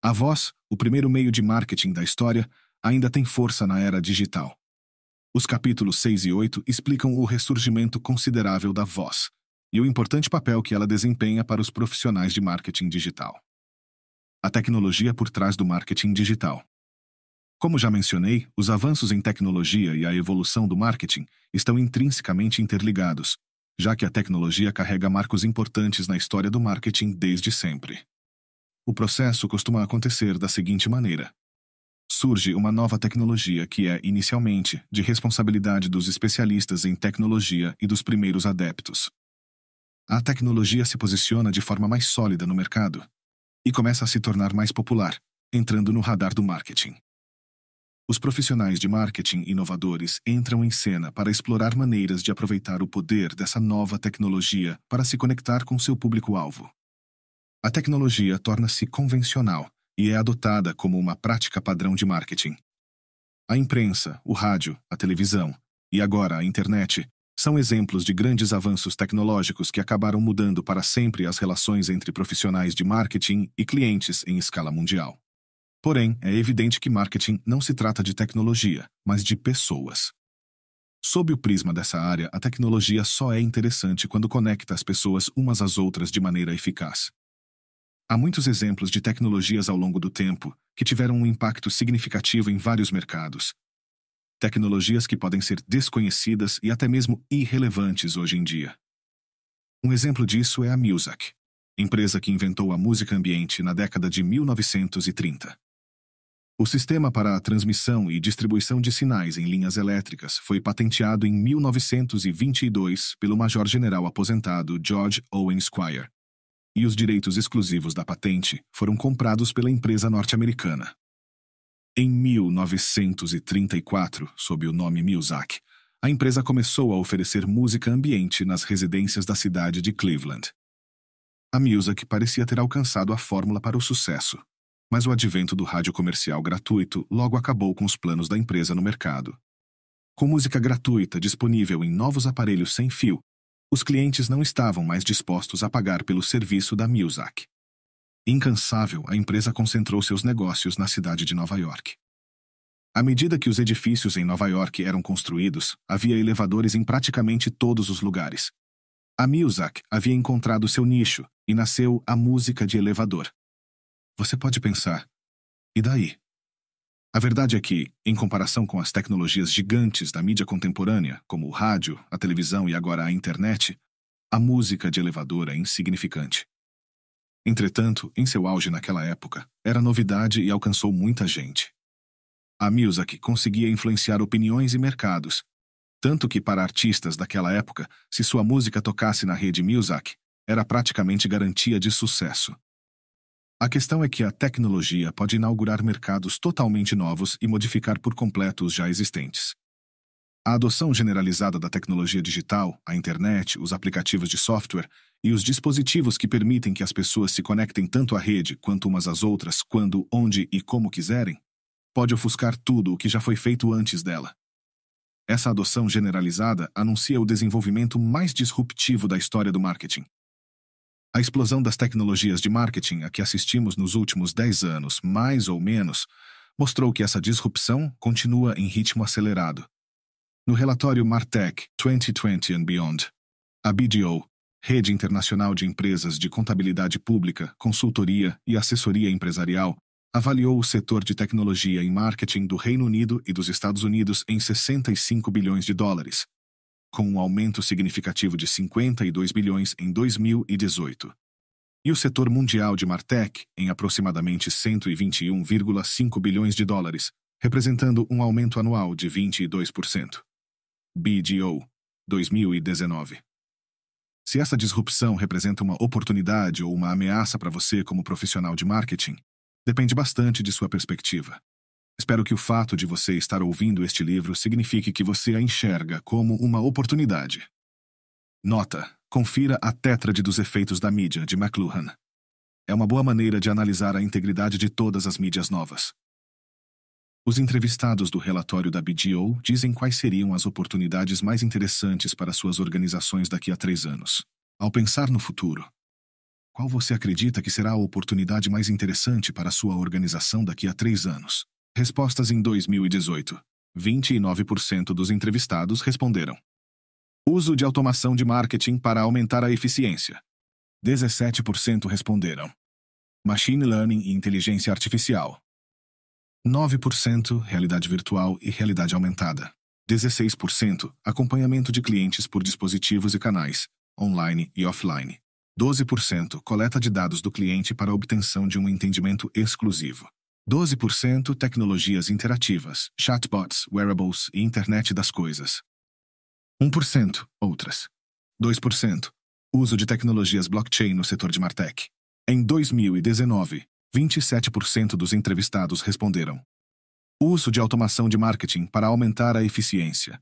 S1: A voz, o primeiro meio de marketing da história, ainda tem força na era digital. Os capítulos 6 e 8 explicam o ressurgimento considerável da voz e o importante papel que ela desempenha para os profissionais de marketing digital a tecnologia por trás do marketing digital. Como já mencionei, os avanços em tecnologia e a evolução do marketing estão intrinsecamente interligados, já que a tecnologia carrega marcos importantes na história do marketing desde sempre. O processo costuma acontecer da seguinte maneira: surge uma nova tecnologia que é, inicialmente, de responsabilidade dos especialistas em tecnologia e dos primeiros adeptos. A tecnologia se posiciona de forma mais sólida no mercado, e começa a se tornar mais popular, entrando no radar do marketing. Os profissionais de marketing inovadores entram em cena para explorar maneiras de aproveitar o poder dessa nova tecnologia para se conectar com seu público-alvo. A tecnologia torna-se convencional e é adotada como uma prática padrão de marketing. A imprensa, o rádio, a televisão e agora a internet são exemplos de grandes avanços tecnológicos que acabaram mudando para sempre as relações entre profissionais de marketing e clientes em escala mundial. Porém, é evidente que marketing não se trata de tecnologia, mas de pessoas. Sob o prisma dessa área, a tecnologia só é interessante quando conecta as pessoas umas às outras de maneira eficaz. Há muitos exemplos de tecnologias ao longo do tempo que tiveram um impacto significativo em vários mercados, tecnologias que podem ser desconhecidas e até mesmo irrelevantes hoje em dia. Um exemplo disso é a Music, empresa que inventou a música ambiente na década de 1930. O sistema para a transmissão e distribuição de sinais em linhas elétricas foi patenteado em 1922 pelo major-general aposentado George Owen Squire, e os direitos exclusivos da patente foram comprados pela empresa norte-americana. Em 1934, sob o nome Muzak, a empresa começou a oferecer música ambiente nas residências da cidade de Cleveland. A Muzak parecia ter alcançado a fórmula para o sucesso, mas o advento do rádio comercial gratuito logo acabou com os planos da empresa no mercado. Com música gratuita disponível em novos aparelhos sem fio, os clientes não estavam mais dispostos a pagar pelo serviço da Muzak. Incansável, a empresa concentrou seus negócios na cidade de Nova York. À medida que os edifícios em Nova York eram construídos, havia elevadores em praticamente todos os lugares. A Muzak havia encontrado seu nicho e nasceu a música de elevador. Você pode pensar, e daí? A verdade é que, em comparação com as tecnologias gigantes da mídia contemporânea, como o rádio, a televisão e agora a internet, a música de elevador é insignificante. Entretanto, em seu auge naquela época, era novidade e alcançou muita gente. A Musak conseguia influenciar opiniões e mercados, tanto que para artistas daquela época, se sua música tocasse na rede Musak, era praticamente garantia de sucesso. A questão é que a tecnologia pode inaugurar mercados totalmente novos e modificar por completo os já existentes. A adoção generalizada da tecnologia digital, a internet, os aplicativos de software e os dispositivos que permitem que as pessoas se conectem tanto à rede quanto umas às outras, quando, onde e como quiserem, pode ofuscar tudo o que já foi feito antes dela. Essa adoção generalizada anuncia o desenvolvimento mais disruptivo da história do marketing. A explosão das tecnologias de marketing a que assistimos nos últimos 10 anos, mais ou menos, mostrou que essa disrupção continua em ritmo acelerado no relatório Martech 2020 and Beyond, a BDO, Rede Internacional de Empresas de Contabilidade Pública, Consultoria e Assessoria Empresarial, avaliou o setor de tecnologia e marketing do Reino Unido e dos Estados Unidos em 65 bilhões de dólares, com um aumento significativo de 52 bilhões em 2018. E o setor mundial de Martech em aproximadamente 121,5 bilhões de dólares, representando um aumento anual de 22%. BDO, 2019. Se essa disrupção representa uma oportunidade ou uma ameaça para você como profissional de marketing, depende bastante de sua perspectiva. Espero que o fato de você estar ouvindo este livro signifique que você a enxerga como uma oportunidade. Nota: confira a Tétrade dos Efeitos da Mídia, de McLuhan. É uma boa maneira de analisar a integridade de todas as mídias novas. Os entrevistados do relatório da BDO dizem quais seriam as oportunidades mais interessantes para suas organizações daqui a três anos. Ao pensar no futuro, qual você acredita que será a oportunidade mais interessante para sua organização daqui a três anos? Respostas em 2018. 29% dos entrevistados responderam. Uso de automação de marketing para aumentar a eficiência. 17% responderam. Machine Learning e inteligência artificial. 9% realidade virtual e realidade aumentada. 16% acompanhamento de clientes por dispositivos e canais, online e offline. 12% coleta de dados do cliente para obtenção de um entendimento exclusivo. 12% tecnologias interativas, chatbots, wearables e internet das coisas. 1% outras. 2% uso de tecnologias blockchain no setor de Martech. Em 2019, 27% dos entrevistados responderam. Uso de automação de marketing para aumentar a eficiência.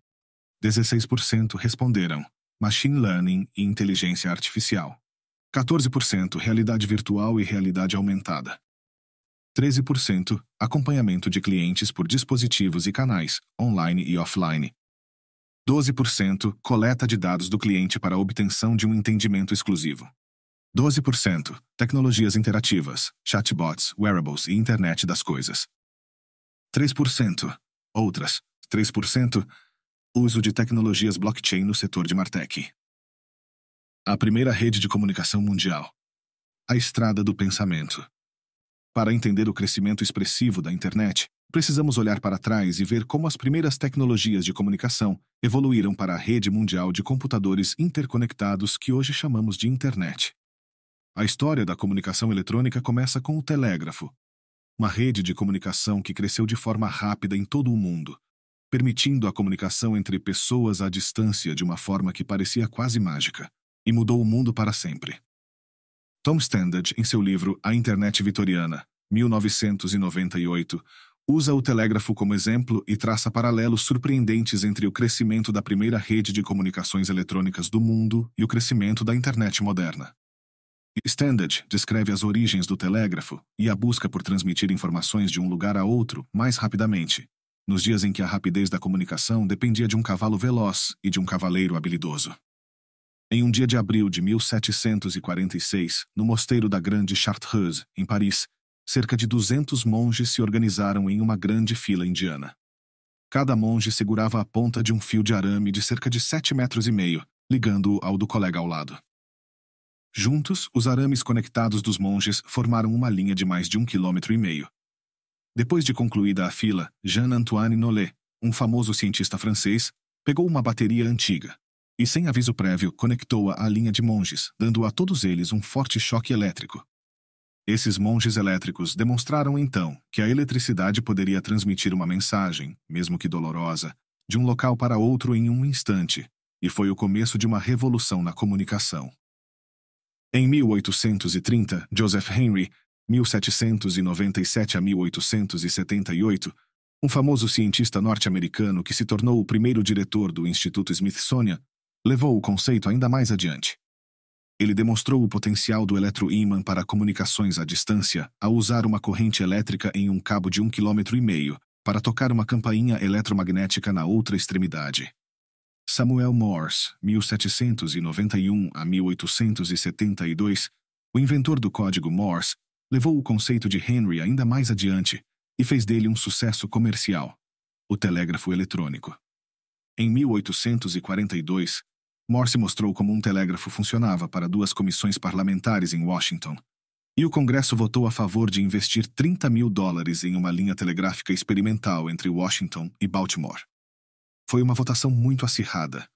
S1: 16% responderam machine learning e inteligência artificial. 14% realidade virtual e realidade aumentada. 13% acompanhamento de clientes por dispositivos e canais, online e offline. 12% coleta de dados do cliente para obtenção de um entendimento exclusivo. 12%. Tecnologias interativas, chatbots, wearables e internet das coisas. 3%. Outras. 3%. Uso de tecnologias blockchain no setor de Martech. A primeira rede de comunicação mundial. A estrada do pensamento. Para entender o crescimento expressivo da internet, precisamos olhar para trás e ver como as primeiras tecnologias de comunicação evoluíram para a rede mundial de computadores interconectados que hoje chamamos de internet. A história da comunicação eletrônica começa com o telégrafo, uma rede de comunicação que cresceu de forma rápida em todo o mundo, permitindo a comunicação entre pessoas à distância de uma forma que parecia quase mágica, e mudou o mundo para sempre. Tom Standard, em seu livro A Internet Vitoriana, 1998, usa o telégrafo como exemplo e traça paralelos surpreendentes entre o crescimento da primeira rede de comunicações eletrônicas do mundo e o crescimento da internet moderna. Standard descreve as origens do telégrafo e a busca por transmitir informações de um lugar a outro mais rapidamente, nos dias em que a rapidez da comunicação dependia de um cavalo veloz e de um cavaleiro habilidoso. Em um dia de abril de 1746, no mosteiro da Grande Chartreuse, em Paris, cerca de 200 monges se organizaram em uma grande fila indiana. Cada monge segurava a ponta de um fio de arame de cerca de 7 metros e meio, ligando-o ao do colega ao lado. Juntos, os arames conectados dos monges formaram uma linha de mais de um quilômetro e meio. Depois de concluída a fila, Jean-Antoine Nollet, um famoso cientista francês, pegou uma bateria antiga e, sem aviso prévio, conectou-a à linha de monges, dando a todos eles um forte choque elétrico. Esses monges elétricos demonstraram então que a eletricidade poderia transmitir uma mensagem, mesmo que dolorosa, de um local para outro em um instante, e foi o começo de uma revolução na comunicação. Em 1830, Joseph Henry, 1797 a 1878, um famoso cientista norte-americano que se tornou o primeiro diretor do Instituto Smithsonian, levou o conceito ainda mais adiante. Ele demonstrou o potencial do eletroímã para comunicações à distância ao usar uma corrente elétrica em um cabo de um quilômetro e meio para tocar uma campainha eletromagnética na outra extremidade. Samuel Morse, 1791 a 1872, o inventor do código Morse, levou o conceito de Henry ainda mais adiante e fez dele um sucesso comercial, o telégrafo eletrônico. Em 1842, Morse mostrou como um telégrafo funcionava para duas comissões parlamentares em Washington, e o Congresso votou a favor de investir 30 mil dólares em uma linha telegráfica experimental entre Washington e Baltimore. Foi uma votação muito acirrada.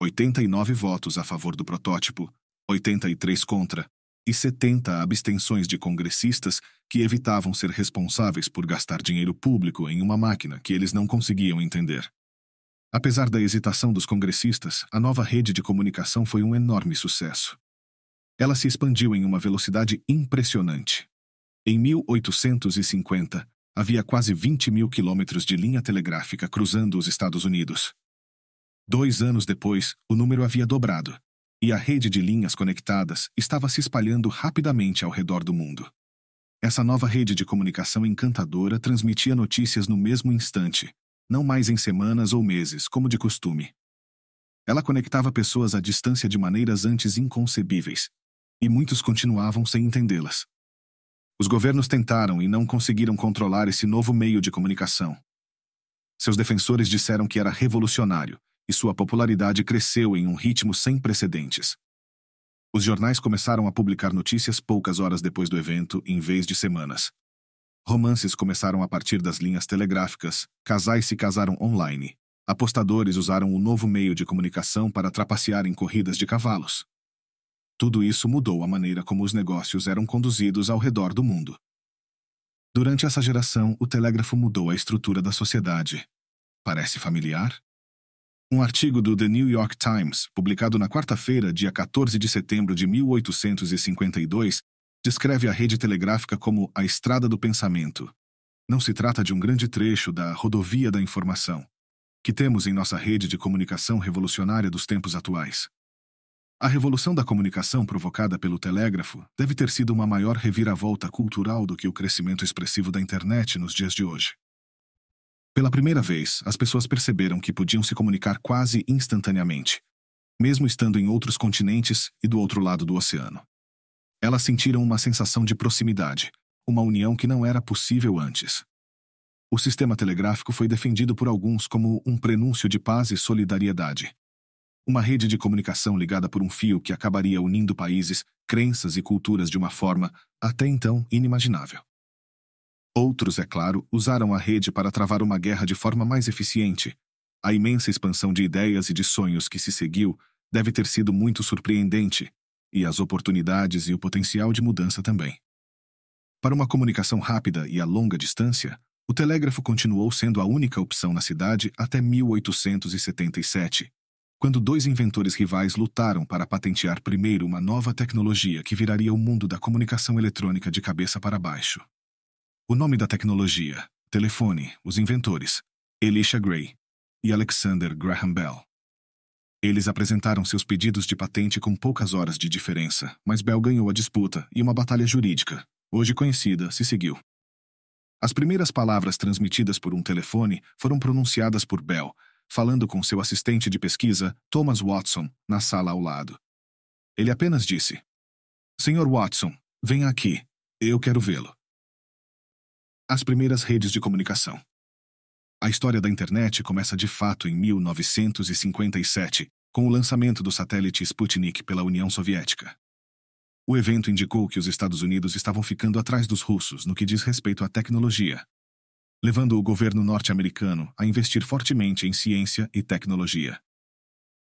S1: 89 votos a favor do protótipo, 83 contra e 70 abstenções de congressistas que evitavam ser responsáveis por gastar dinheiro público em uma máquina que eles não conseguiam entender. Apesar da hesitação dos congressistas, a nova rede de comunicação foi um enorme sucesso. Ela se expandiu em uma velocidade impressionante. Em 1850, havia quase 20 mil quilômetros de linha telegráfica cruzando os Estados Unidos. Dois anos depois, o número havia dobrado, e a rede de linhas conectadas estava se espalhando rapidamente ao redor do mundo. Essa nova rede de comunicação encantadora transmitia notícias no mesmo instante, não mais em semanas ou meses, como de costume. Ela conectava pessoas à distância de maneiras antes inconcebíveis, e muitos continuavam sem entendê-las. Os governos tentaram e não conseguiram controlar esse novo meio de comunicação. Seus defensores disseram que era revolucionário, e sua popularidade cresceu em um ritmo sem precedentes. Os jornais começaram a publicar notícias poucas horas depois do evento, em vez de semanas. Romances começaram a partir das linhas telegráficas, casais se casaram online, apostadores usaram o novo meio de comunicação para trapacear em corridas de cavalos. Tudo isso mudou a maneira como os negócios eram conduzidos ao redor do mundo. Durante essa geração, o telégrafo mudou a estrutura da sociedade. Parece familiar? Um artigo do The New York Times, publicado na quarta-feira, dia 14 de setembro de 1852, descreve a rede telegráfica como a estrada do pensamento. Não se trata de um grande trecho da rodovia da informação, que temos em nossa rede de comunicação revolucionária dos tempos atuais. A revolução da comunicação provocada pelo telégrafo deve ter sido uma maior reviravolta cultural do que o crescimento expressivo da internet nos dias de hoje. Pela primeira vez, as pessoas perceberam que podiam se comunicar quase instantaneamente, mesmo estando em outros continentes e do outro lado do oceano. Elas sentiram uma sensação de proximidade, uma união que não era possível antes. O sistema telegráfico foi defendido por alguns como um prenúncio de paz e solidariedade, uma rede de comunicação ligada por um fio que acabaria unindo países, crenças e culturas de uma forma até então inimaginável. Outros, é claro, usaram a rede para travar uma guerra de forma mais eficiente. A imensa expansão de ideias e de sonhos que se seguiu deve ter sido muito surpreendente, e as oportunidades e o potencial de mudança também. Para uma comunicação rápida e a longa distância, o telégrafo continuou sendo a única opção na cidade até 1877, quando dois inventores rivais lutaram para patentear primeiro uma nova tecnologia que viraria o mundo da comunicação eletrônica de cabeça para baixo. O nome da tecnologia, telefone, os inventores, Elisha Gray e Alexander Graham Bell. Eles apresentaram seus pedidos de patente com poucas horas de diferença, mas Bell ganhou a disputa e uma batalha jurídica, hoje conhecida, se seguiu. As primeiras palavras transmitidas por um telefone foram pronunciadas por Bell, falando com seu assistente de pesquisa, Thomas Watson, na sala ao lado. Ele apenas disse: Senhor Watson, venha aqui. Eu quero vê-lo. As primeiras redes de comunicação. A história da internet começa de fato em 1957, com o lançamento do satélite Sputnik pela União Soviética. O evento indicou que os Estados Unidos estavam ficando atrás dos russos no que diz respeito à tecnologia, levando o governo norte-americano a investir fortemente em ciência e tecnologia.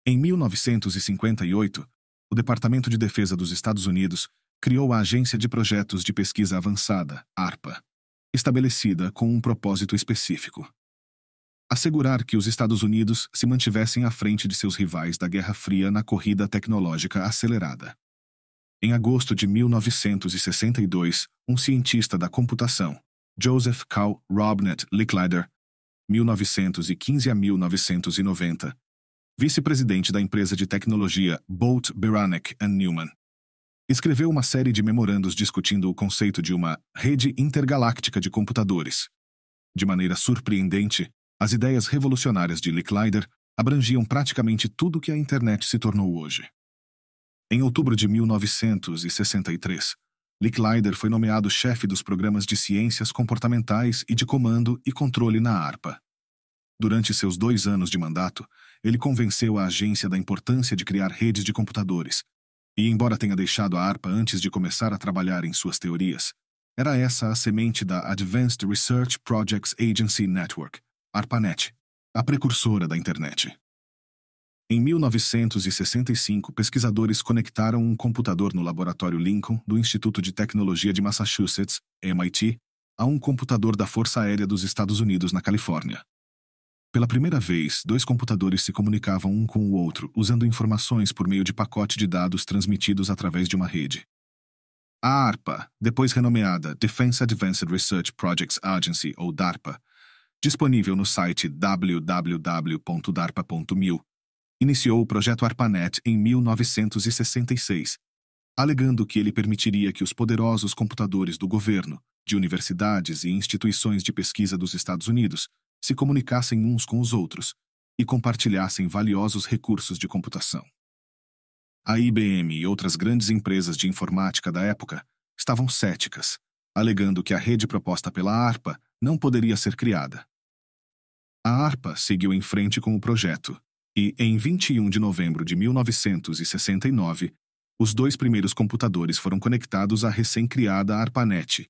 S1: Em 1958, o Departamento de Defesa dos Estados Unidos criou a Agência de Projetos de Pesquisa Avançada, ARPA, estabelecida com um propósito específico: assegurar que os Estados Unidos se mantivessem à frente de seus rivais da Guerra Fria na corrida tecnológica acelerada. Em agosto de 1962, um cientista da computação, Joseph Cal Robnett Licklider, 1915 a 1990, vice-presidente da empresa de tecnologia Bolt Beranek Newman. Escreveu uma série de memorandos discutindo o conceito de uma rede intergaláctica de computadores. De maneira surpreendente, as ideias revolucionárias de Licklider abrangiam praticamente tudo que a internet se tornou hoje. Em outubro de 1963, Licklider foi nomeado chefe dos programas de ciências comportamentais e de comando e controle na ARPA. Durante seus dois anos de mandato, ele convenceu a agência da importância de criar redes de computadores. E, embora tenha deixado a ARPA antes de começar a trabalhar em suas teorias, era essa a semente da Advanced Research Projects Agency Network, ARPANET, a precursora da internet. Em 1965, pesquisadores conectaram um computador no laboratório Lincoln do Instituto de Tecnologia de Massachusetts, MIT, a um computador da Força Aérea dos Estados Unidos na Califórnia. Pela primeira vez, dois computadores se comunicavam um com o outro, usando informações por meio de pacote de dados transmitidos através de uma rede. A ARPA, depois renomeada Defense Advanced Research Projects Agency, ou DARPA, disponível no site www.darpa.mil, iniciou o projeto ARPANET em 1966, alegando que ele permitiria que os poderosos computadores do governo, de universidades e instituições de pesquisa dos Estados Unidos se comunicassem uns com os outros e compartilhassem valiosos recursos de computação. A IBM e outras grandes empresas de informática da época estavam céticas, alegando que a rede proposta pela ARPA não poderia ser criada. A ARPA seguiu em frente com o projeto, e, em 21 de novembro de 1969, os dois primeiros computadores foram conectados à recém-criada ARPANET,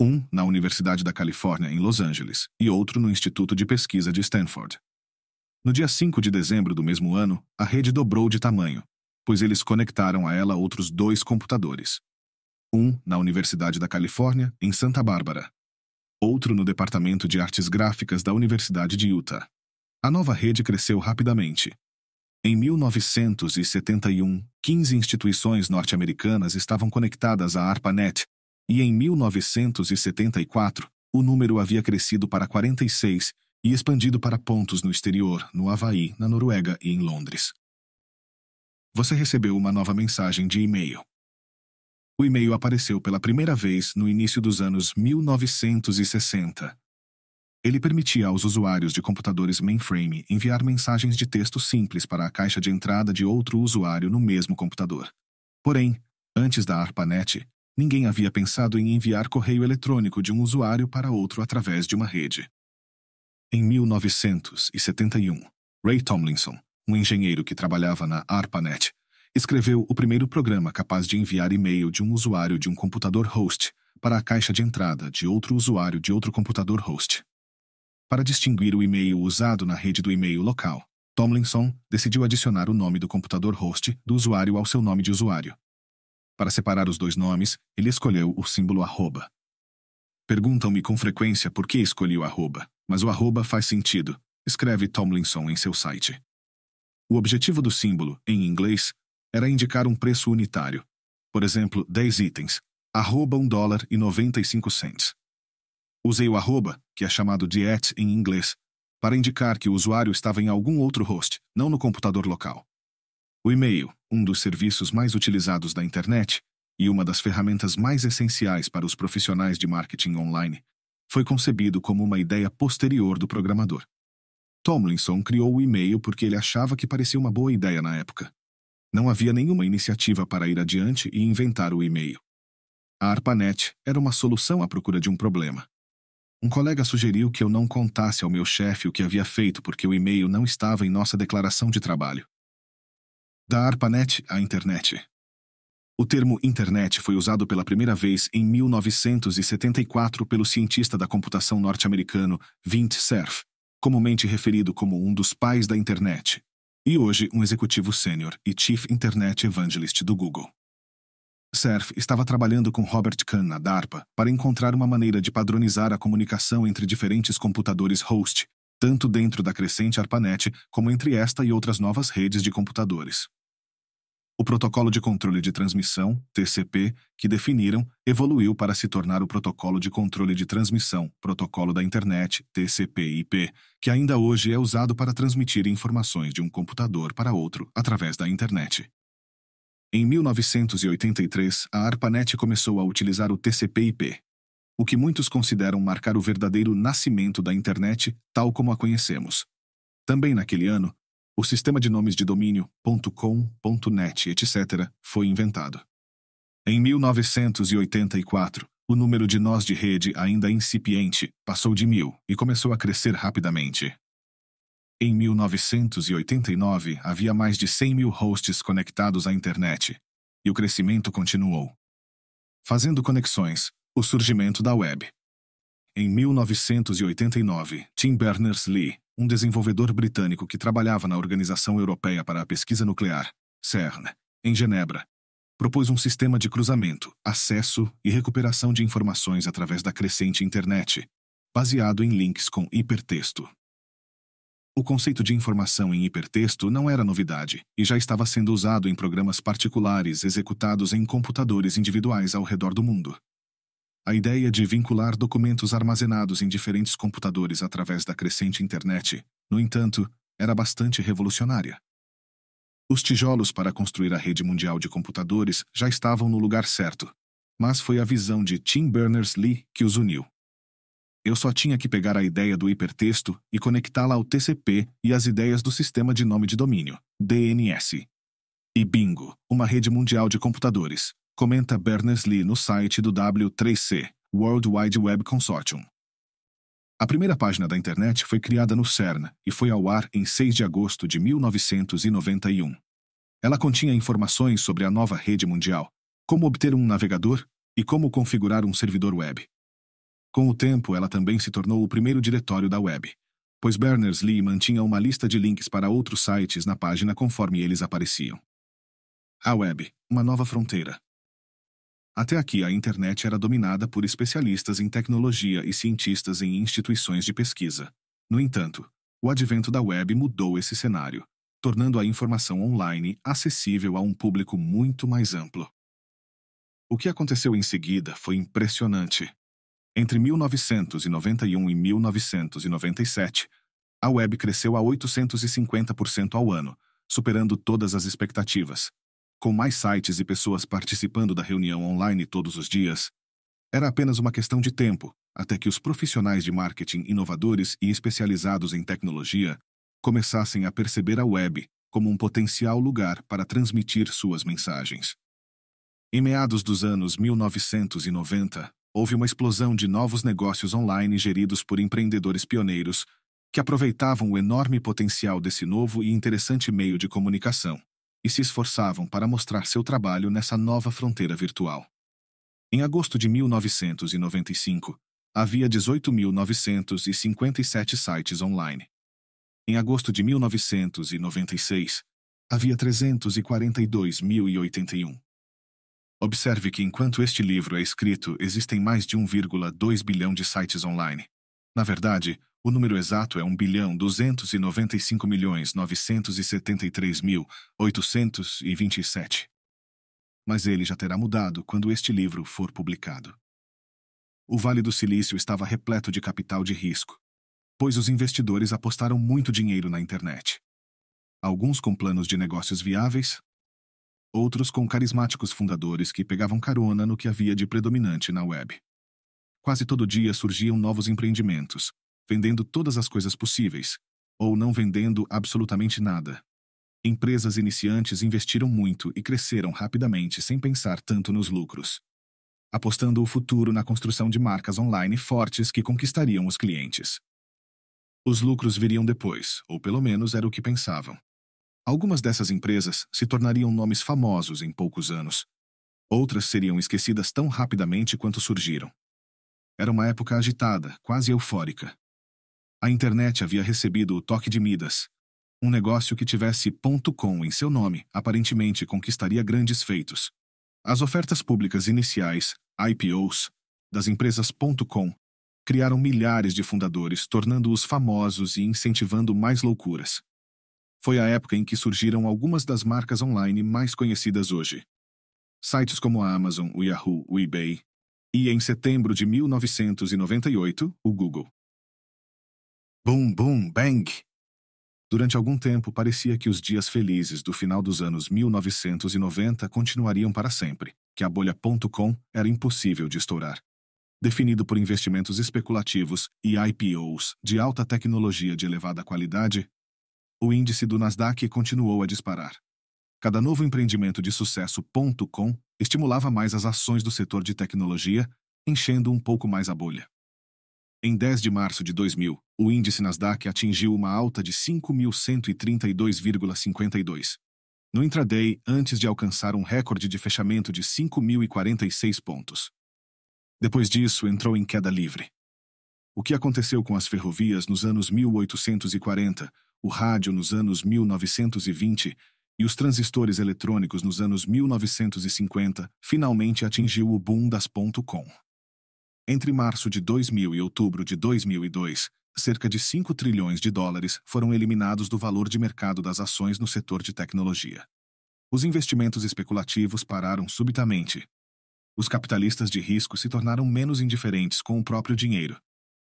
S1: um na Universidade da Califórnia, em Los Angeles, e outro no Instituto de Pesquisa de Stanford. No dia 5 de dezembro do mesmo ano, a rede dobrou de tamanho, pois eles conectaram a ela outros dois computadores. Um na Universidade da Califórnia, em Santa Bárbara. Outro no Departamento de Artes Gráficas da Universidade de Utah. A nova rede cresceu rapidamente. Em 1971, 15 instituições norte-americanas estavam conectadas à ARPANET, e em 1974, o número havia crescido para 46 e expandido para pontos no exterior, no Havaí, na Noruega e em Londres. Você recebeu uma nova mensagem de e-mail. O e-mail apareceu pela primeira vez no início dos anos 1960. Ele permitia aos usuários de computadores mainframe enviar mensagens de texto simples para a caixa de entrada de outro usuário no mesmo computador. Porém, antes da ARPANET, ninguém havia pensado em enviar correio eletrônico de um usuário para outro através de uma rede. Em 1971, Ray Tomlinson, um engenheiro que trabalhava na ARPANET, escreveu o primeiro programa capaz de enviar e-mail de um usuário de um computador host para a caixa de entrada de outro usuário de outro computador host. Para distinguir o e-mail usado na rede do e-mail local, Tomlinson decidiu adicionar o nome do computador host do usuário ao seu nome de usuário. Para separar os dois nomes, ele escolheu o símbolo arroba. Perguntam-me com frequência por que escolhi o arroba, mas o arroba faz sentido, escreve Tomlinson em seu site. O objetivo do símbolo, em inglês, era indicar um preço unitário. Por exemplo, 10 itens, arroba 1 dólar e 95 cents. Usei o arroba, que é chamado de at em inglês, para indicar que o usuário estava em algum outro host, não no computador local. O e-mail, um dos serviços mais utilizados da internet e uma das ferramentas mais essenciais para os profissionais de marketing online, foi concebido como uma ideia posterior do programador. Tomlinson criou o e-mail porque ele achava que parecia uma boa ideia na época. Não havia nenhuma iniciativa para ir adiante e inventar o e-mail. A ARPANET era uma solução à procura de um problema. Um colega sugeriu que eu não contasse ao meu chefe o que havia feito porque o e-mail não estava em nossa declaração de trabalho. Da ARPANET à internet. O termo internet foi usado pela primeira vez em 1974 pelo cientista da computação norte-americano Vint Cerf, comumente referido como um dos pais da internet, e hoje um executivo sênior e Chief Internet Evangelist do Google. Cerf estava trabalhando com Robert Kahn na DARPA para encontrar uma maneira de padronizar a comunicação entre diferentes computadores host, tanto dentro da crescente ARPANET como entre esta e outras novas redes de computadores. O Protocolo de Controle de Transmissão, TCP, que definiram, evoluiu para se tornar o Protocolo de Controle de Transmissão, Protocolo da Internet, TCP/IP, que ainda hoje é usado para transmitir informações de um computador para outro através da internet. Em 1983, a ARPANET começou a utilizar o TCP/IP, o que muitos consideram marcar o verdadeiro nascimento da internet, tal como a conhecemos. Também naquele ano, o sistema de nomes de domínio .com, .net, etc., foi inventado. Em 1984, o número de nós de rede ainda incipiente passou de mil e começou a crescer rapidamente. Em 1989, havia mais de 100 mil hosts conectados à internet, e o crescimento continuou. Fazendo conexões, o surgimento da web. Em 1989, Tim Berners-Lee, um desenvolvedor britânico que trabalhava na Organização Europeia para a Pesquisa Nuclear, CERN, em Genebra, propôs um sistema de cruzamento, acesso e recuperação de informações através da crescente internet, baseado em links com hipertexto. O conceito de informação em hipertexto não era novidade e já estava sendo usado em programas particulares executados em computadores individuais ao redor do mundo. A ideia de vincular documentos armazenados em diferentes computadores através da crescente internet, no entanto, era bastante revolucionária. Os tijolos para construir a rede mundial de computadores já estavam no lugar certo, mas foi a visão de Tim Berners-Lee que os uniu. Eu só tinha que pegar a ideia do hipertexto e conectá-la ao TCP e as ideias do Sistema de Nome de Domínio, DNS. E bingo, uma rede mundial de computadores, comenta Berners-Lee no site do W3C, World Wide Web Consortium. A primeira página da internet foi criada no CERN e foi ao ar em 6 de agosto de 1991. Ela continha informações sobre a nova rede mundial, como obter um navegador e como configurar um servidor web. Com o tempo, ela também se tornou o primeiro diretório da web, pois Berners-Lee mantinha uma lista de links para outros sites na página conforme eles apareciam. A web, uma nova fronteira. Até aqui, a internet era dominada por especialistas em tecnologia e cientistas em instituições de pesquisa. No entanto, o advento da web mudou esse cenário, tornando a informação online acessível a um público muito mais amplo. O que aconteceu em seguida foi impressionante. Entre 1991 e 1997, a web cresceu a 850% ao ano, superando todas as expectativas. Com mais sites e pessoas participando da reunião online todos os dias, era apenas uma questão de tempo até que os profissionais de marketing inovadores e especializados em tecnologia começassem a perceber a web como um potencial lugar para transmitir suas mensagens. Em meados dos anos 1990, houve uma explosão de novos negócios online geridos por empreendedores pioneiros que aproveitavam o enorme potencial desse novo e interessante meio de comunicação e se esforçavam para mostrar seu trabalho nessa nova fronteira virtual. Em agosto de 1995, havia 18.957 sites online. Em agosto de 1996, havia 342.081. Observe que enquanto este livro é escrito, existem mais de 1,2 bilhão de sites online. Na verdade, o número exato é 1 bilhão 295 milhões 973 mil 827. Mas ele já terá mudado quando este livro for publicado. O Vale do Silício estava repleto de capital de risco, pois os investidores apostaram muito dinheiro na internet. Alguns com planos de negócios viáveis, outros com carismáticos fundadores que pegavam carona no que havia de predominante na web. Quase todo dia surgiam novos empreendimentos, vendendo todas as coisas possíveis, ou não vendendo absolutamente nada. Empresas iniciantes investiram muito e cresceram rapidamente sem pensar tanto nos lucros, apostando o futuro na construção de marcas online fortes que conquistariam os clientes. Os lucros viriam depois, ou pelo menos era o que pensavam. Algumas dessas empresas se tornariam nomes famosos em poucos anos. Outras seriam esquecidas tão rapidamente quanto surgiram. Era uma época agitada, quase eufórica. A internet havia recebido o toque de Midas. Um negócio que tivesse .com em seu nome aparentemente conquistaria grandes feitos. As ofertas públicas iniciais, IPOs, das empresas .com criaram milhares de fundadores, tornando-os famosos e incentivando mais loucuras. Foi a época em que surgiram algumas das marcas online mais conhecidas hoje. Sites como a Amazon, o Yahoo, o eBay e, em setembro de 1998, o Google. Boom, boom, bang! Durante algum tempo, parecia que os dias felizes do final dos anos 1990 continuariam para sempre, que a bolha.com era impossível de estourar. Definido por investimentos especulativos e IPOs de alta tecnologia de elevada qualidade, o índice do Nasdaq continuou a disparar. Cada novo empreendimento de sucesso.com estimulava mais as ações do setor de tecnologia, enchendo um pouco mais a bolha. Em 10 de março de 2000, o índice Nasdaq atingiu uma alta de 5.132,52. No intraday, antes de alcançar um recorde de fechamento de 5.046 pontos. Depois disso, entrou em queda livre. O que aconteceu com as ferrovias nos anos 1840 o rádio nos anos 1920 e os transistores eletrônicos nos anos 1950, finalmente atingiu o boom das .com. Entre março de 2000 e outubro de 2002, cerca de 5 trilhões de dólares foram eliminados do valor de mercado das ações no setor de tecnologia. Os investimentos especulativos pararam subitamente. Os capitalistas de risco se tornaram menos indiferentes com o próprio dinheiro,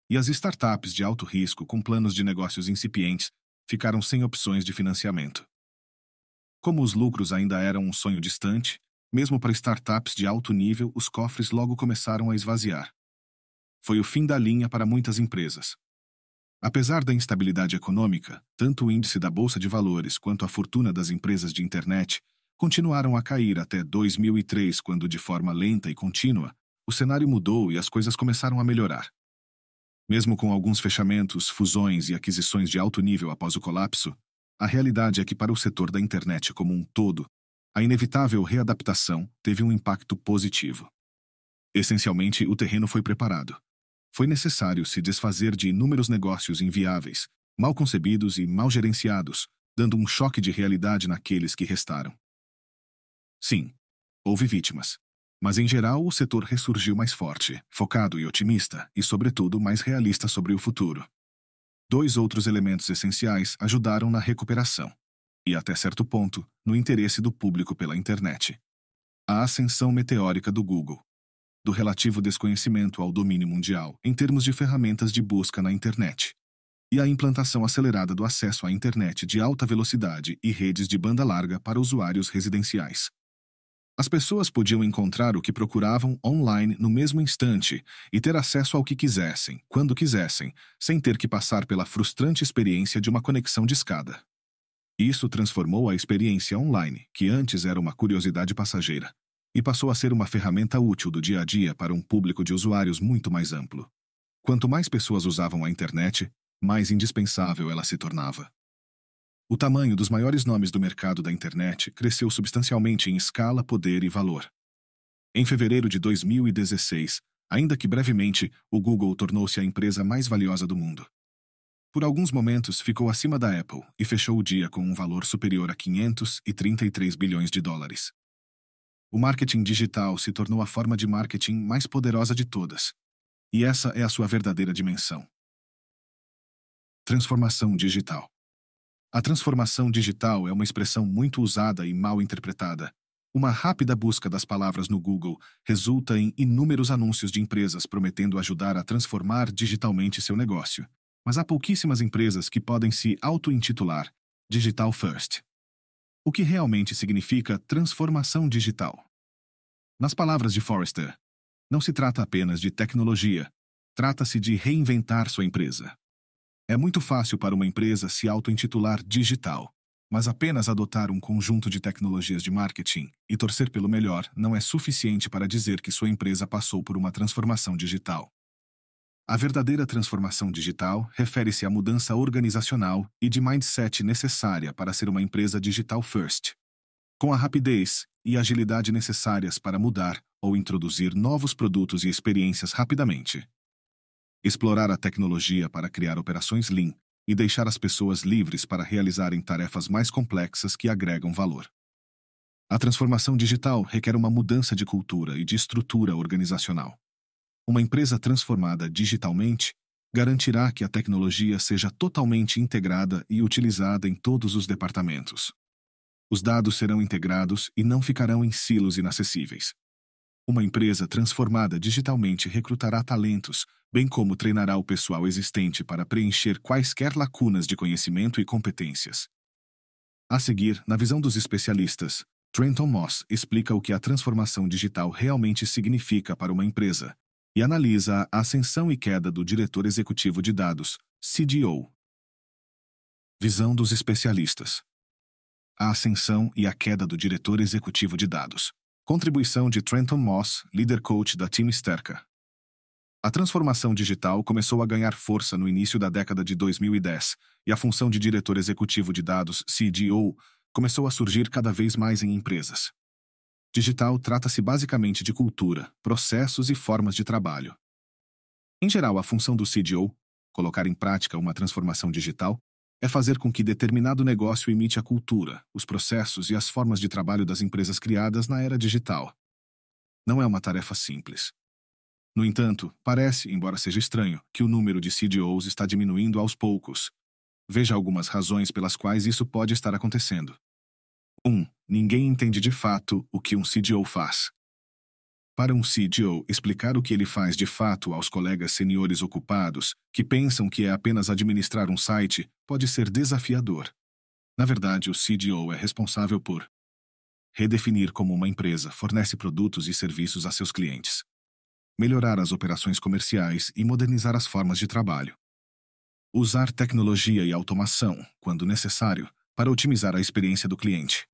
S1: e as startups de alto risco com planos de negócios incipientes ficaram sem opções de financiamento. Como os lucros ainda eram um sonho distante, mesmo para startups de alto nível, os cofres logo começaram a esvaziar. Foi o fim da linha para muitas empresas. Apesar da instabilidade econômica, tanto o índice da Bolsa de Valores quanto a fortuna das empresas de internet continuaram a cair até 2003, quando, de forma lenta e contínua, o cenário mudou e as coisas começaram a melhorar. Mesmo com alguns fechamentos, fusões e aquisições de alto nível após o colapso, a realidade é que para o setor da internet como um todo, a inevitável readaptação teve um impacto positivo. Essencialmente, o terreno foi preparado. Foi necessário se desfazer de inúmeros negócios inviáveis, mal concebidos e mal gerenciados, dando um choque de realidade naqueles que restaram. Sim, houve vítimas. Mas em geral, o setor ressurgiu mais forte, focado e otimista, e sobretudo mais realista sobre o futuro. Dois outros elementos essenciais ajudaram na recuperação e, até certo ponto, no interesse do público pela internet. A ascensão meteórica do Google, do relativo desconhecimento ao domínio mundial em termos de ferramentas de busca na internet, e a implantação acelerada do acesso à internet de alta velocidade e redes de banda larga para usuários residenciais. As pessoas podiam encontrar o que procuravam online no mesmo instante e ter acesso ao que quisessem, quando quisessem, sem ter que passar pela frustrante experiência de uma conexão de escada. Isso transformou a experiência online, que antes era uma curiosidade passageira, e passou a ser uma ferramenta útil do dia a dia para um público de usuários muito mais amplo. Quanto mais pessoas usavam a internet, mais indispensável ela se tornava. O tamanho dos maiores nomes do mercado da internet cresceu substancialmente em escala, poder e valor. Em fevereiro de 2016, ainda que brevemente, o Google tornou-se a empresa mais valiosa do mundo. Por alguns momentos ficou acima da Apple e fechou o dia com um valor superior a 533 bilhões de dólares. O marketing digital se tornou a forma de marketing mais poderosa de todas. E essa é a sua verdadeira dimensão. Transformação digital. A transformação digital é uma expressão muito usada e mal interpretada. Uma rápida busca das palavras no Google resulta em inúmeros anúncios de empresas prometendo ajudar a transformar digitalmente seu negócio. Mas há pouquíssimas empresas que podem se auto-intitular Digital First. O que realmente significa transformação digital? Nas palavras de Forrester, não se trata apenas de tecnologia, trata-se de reinventar sua empresa. É muito fácil para uma empresa se auto-intitular digital, mas apenas adotar um conjunto de tecnologias de marketing e torcer pelo melhor não é suficiente para dizer que sua empresa passou por uma transformação digital. A verdadeira transformação digital refere-se à mudança organizacional e de mindset necessária para ser uma empresa digital first. Com a rapidez e agilidade necessárias para mudar ou introduzir novos produtos e experiências rapidamente, explorar a tecnologia para criar operações Lean e deixar as pessoas livres para realizarem tarefas mais complexas que agregam valor. A transformação digital requer uma mudança de cultura e de estrutura organizacional. Uma empresa transformada digitalmente garantirá que a tecnologia seja totalmente integrada e utilizada em todos os departamentos. Os dados serão integrados e não ficarão em silos inacessíveis. Uma empresa transformada digitalmente recrutará talentos, bem como treinará o pessoal existente para preencher quaisquer lacunas de conhecimento e competências. A seguir, na visão dos especialistas, Trenton Moss explica o que a transformação digital realmente significa para uma empresa e analisa a ascensão e queda do diretor executivo de dados, CDO. Visão dos especialistas: A ascensão e a queda do diretor executivo de dados. Contribuição de Trenton Moss, líder coach da Team Sterka. A transformação digital começou a ganhar força no início da década de 2010 e a função de diretor executivo de dados, CDO, começou a surgir cada vez mais em empresas. Digital trata-se basicamente de cultura, processos e formas de trabalho. Em geral, a função do CDO, colocar em prática uma transformação digital, é fazer com que determinado negócio imite a cultura, os processos e as formas de trabalho das empresas criadas na era digital. Não é uma tarefa simples. No entanto, parece, embora seja estranho, que o número de CDOs está diminuindo aos poucos. Veja algumas razões pelas quais isso pode estar acontecendo. 1. Um, ninguém entende de fato o que um CDO faz. Para um CDO explicar o que ele faz de fato aos colegas seniores ocupados, que pensam que é apenas administrar um site, pode ser desafiador. Na verdade, o CDO é responsável por redefinir como uma empresa fornece produtos e serviços a seus clientes, melhorar as operações comerciais e modernizar as formas de trabalho, usar tecnologia e automação, quando necessário, para otimizar a experiência do cliente,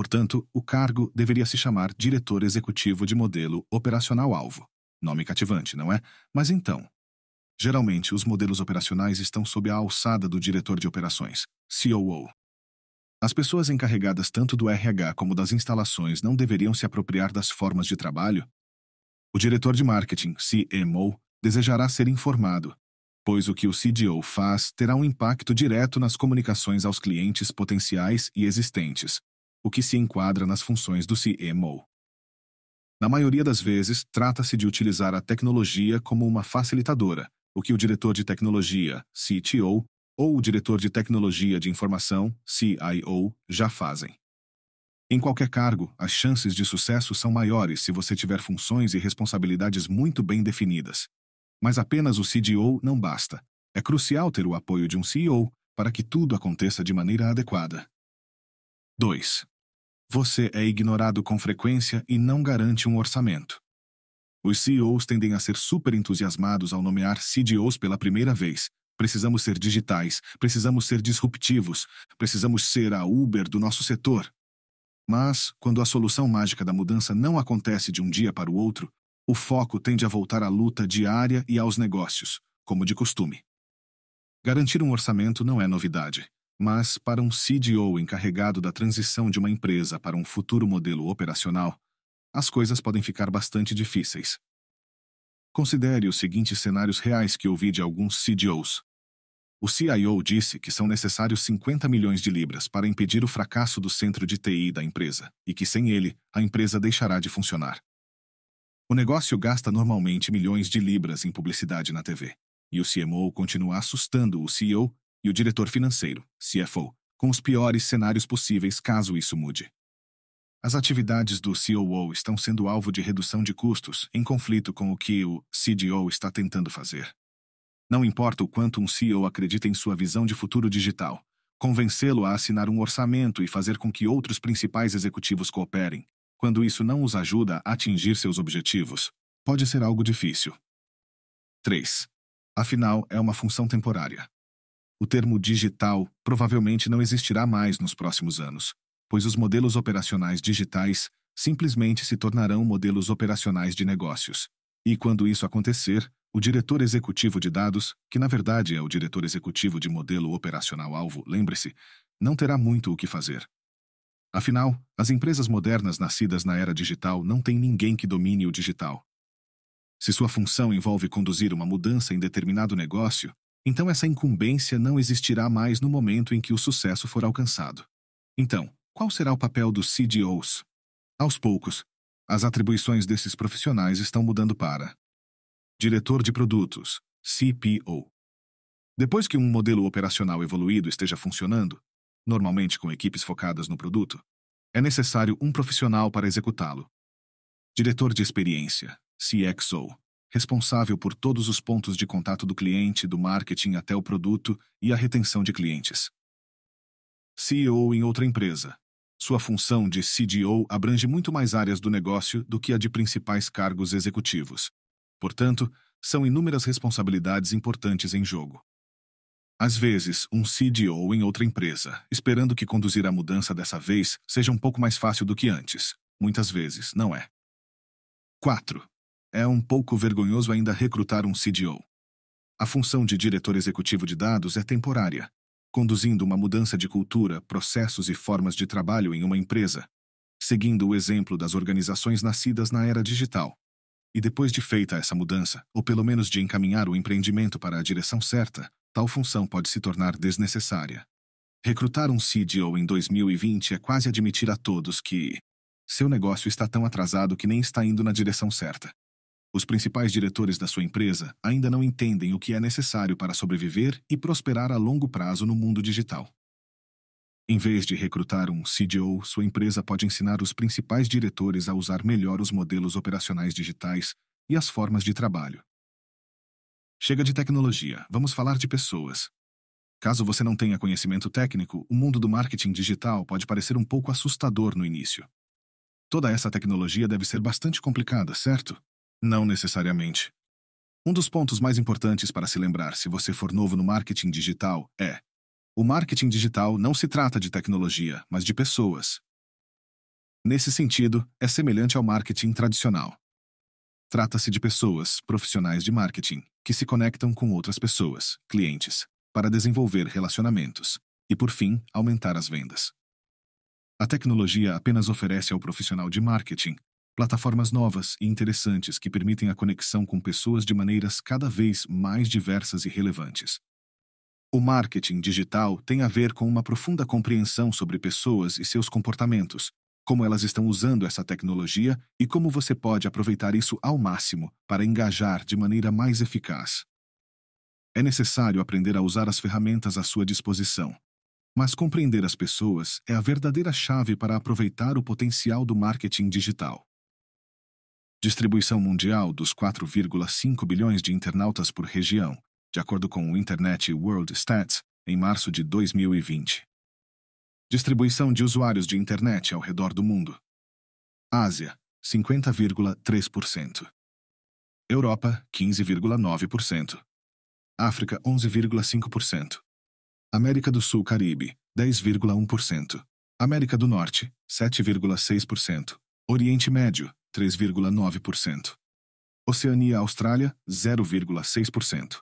S1: Portanto, o cargo deveria se chamar Diretor Executivo de Modelo Operacional Alvo. Nome cativante, não é? Mas então. Geralmente, os modelos operacionais estão sob a alçada do diretor de operações, COO. As pessoas encarregadas tanto do RH como das instalações não deveriam se apropriar das formas de trabalho? O diretor de marketing, CMO, desejará ser informado, pois o que o CDO faz terá um impacto direto nas comunicações aos clientes potenciais e existentes o que se enquadra nas funções do CMO. Na maioria das vezes, trata-se de utilizar a tecnologia como uma facilitadora, o que o diretor de tecnologia, CTO, ou o diretor de tecnologia de informação, CIO, já fazem. Em qualquer cargo, as chances de sucesso são maiores se você tiver funções e responsabilidades muito bem definidas. Mas apenas o CDO não basta. É crucial ter o apoio de um CEO para que tudo aconteça de maneira adequada. 2 você é ignorado com frequência e não garante um orçamento. Os CEOs tendem a ser super entusiasmados ao nomear CDOs pela primeira vez. Precisamos ser digitais, precisamos ser disruptivos, precisamos ser a Uber do nosso setor. Mas, quando a solução mágica da mudança não acontece de um dia para o outro, o foco tende a voltar à luta diária e aos negócios, como de costume. Garantir um orçamento não é novidade. Mas, para um CDO encarregado da transição de uma empresa para um futuro modelo operacional, as coisas podem ficar bastante difíceis. Considere os seguintes cenários reais que ouvi de alguns CDOs. O CIO disse que são necessários 50 milhões de libras para impedir o fracasso do centro de TI da empresa e que, sem ele, a empresa deixará de funcionar. O negócio gasta normalmente milhões de libras em publicidade na TV, e o CMO continua assustando o CEO e o diretor financeiro, CFO, com os piores cenários possíveis caso isso mude. As atividades do COO estão sendo alvo de redução de custos em conflito com o que o CDO está tentando fazer. Não importa o quanto um CEO acredita em sua visão de futuro digital, convencê-lo a assinar um orçamento e fazer com que outros principais executivos cooperem, quando isso não os ajuda a atingir seus objetivos, pode ser algo difícil. 3. Afinal, é uma função temporária. O termo digital provavelmente não existirá mais nos próximos anos, pois os modelos operacionais digitais simplesmente se tornarão modelos operacionais de negócios. E quando isso acontecer, o diretor executivo de dados, que na verdade é o diretor executivo de modelo operacional-alvo, lembre-se, não terá muito o que fazer. Afinal, as empresas modernas nascidas na era digital não têm ninguém que domine o digital. Se sua função envolve conduzir uma mudança em determinado negócio, então essa incumbência não existirá mais no momento em que o sucesso for alcançado. Então, qual será o papel dos CDOs? Aos poucos, as atribuições desses profissionais estão mudando para Diretor de Produtos, CPO. Depois que um modelo operacional evoluído esteja funcionando, normalmente com equipes focadas no produto, é necessário um profissional para executá-lo. Diretor de Experiência, CXO responsável por todos os pontos de contato do cliente, do marketing até o produto e a retenção de clientes. CEO em outra empresa. Sua função de CDO abrange muito mais áreas do negócio do que a de principais cargos executivos. Portanto, são inúmeras responsabilidades importantes em jogo. Às vezes, um CDO em outra empresa, esperando que conduzir a mudança dessa vez seja um pouco mais fácil do que antes. Muitas vezes, não é. 4. É um pouco vergonhoso ainda recrutar um CDO. A função de diretor executivo de dados é temporária, conduzindo uma mudança de cultura, processos e formas de trabalho em uma empresa, seguindo o exemplo das organizações nascidas na era digital. E depois de feita essa mudança, ou pelo menos de encaminhar o empreendimento para a direção certa, tal função pode se tornar desnecessária. Recrutar um CDO em 2020 é quase admitir a todos que seu negócio está tão atrasado que nem está indo na direção certa. Os principais diretores da sua empresa ainda não entendem o que é necessário para sobreviver e prosperar a longo prazo no mundo digital. Em vez de recrutar um CDO, sua empresa pode ensinar os principais diretores a usar melhor os modelos operacionais digitais e as formas de trabalho. Chega de tecnologia, vamos falar de pessoas. Caso você não tenha conhecimento técnico, o mundo do marketing digital pode parecer um pouco assustador no início. Toda essa tecnologia deve ser bastante complicada, certo? Não necessariamente. Um dos pontos mais importantes para se lembrar se você for novo no marketing digital é: o marketing digital não se trata de tecnologia, mas de pessoas. Nesse sentido, é semelhante ao marketing tradicional. Trata-se de pessoas, profissionais de marketing, que se conectam com outras pessoas, clientes, para desenvolver relacionamentos e, por fim, aumentar as vendas. A tecnologia apenas oferece ao profissional de marketing Plataformas novas e interessantes que permitem a conexão com pessoas de maneiras cada vez mais diversas e relevantes. O marketing digital tem a ver com uma profunda compreensão sobre pessoas e seus comportamentos, como elas estão usando essa tecnologia e como você pode aproveitar isso ao máximo para engajar de maneira mais eficaz. É necessário aprender a usar as ferramentas à sua disposição. Mas compreender as pessoas é a verdadeira chave para aproveitar o potencial do marketing digital distribuição mundial dos 4,5 bilhões de internautas por região, de acordo com o Internet World Stats, em março de 2020. Distribuição de usuários de internet ao redor do mundo. Ásia, 50,3%. Europa, 15,9%. África, 11,5%. América do Sul Caribe, 10,1%. América do Norte, 7,6%. Oriente Médio, 3,9%. Oceania Austrália, 0,6%.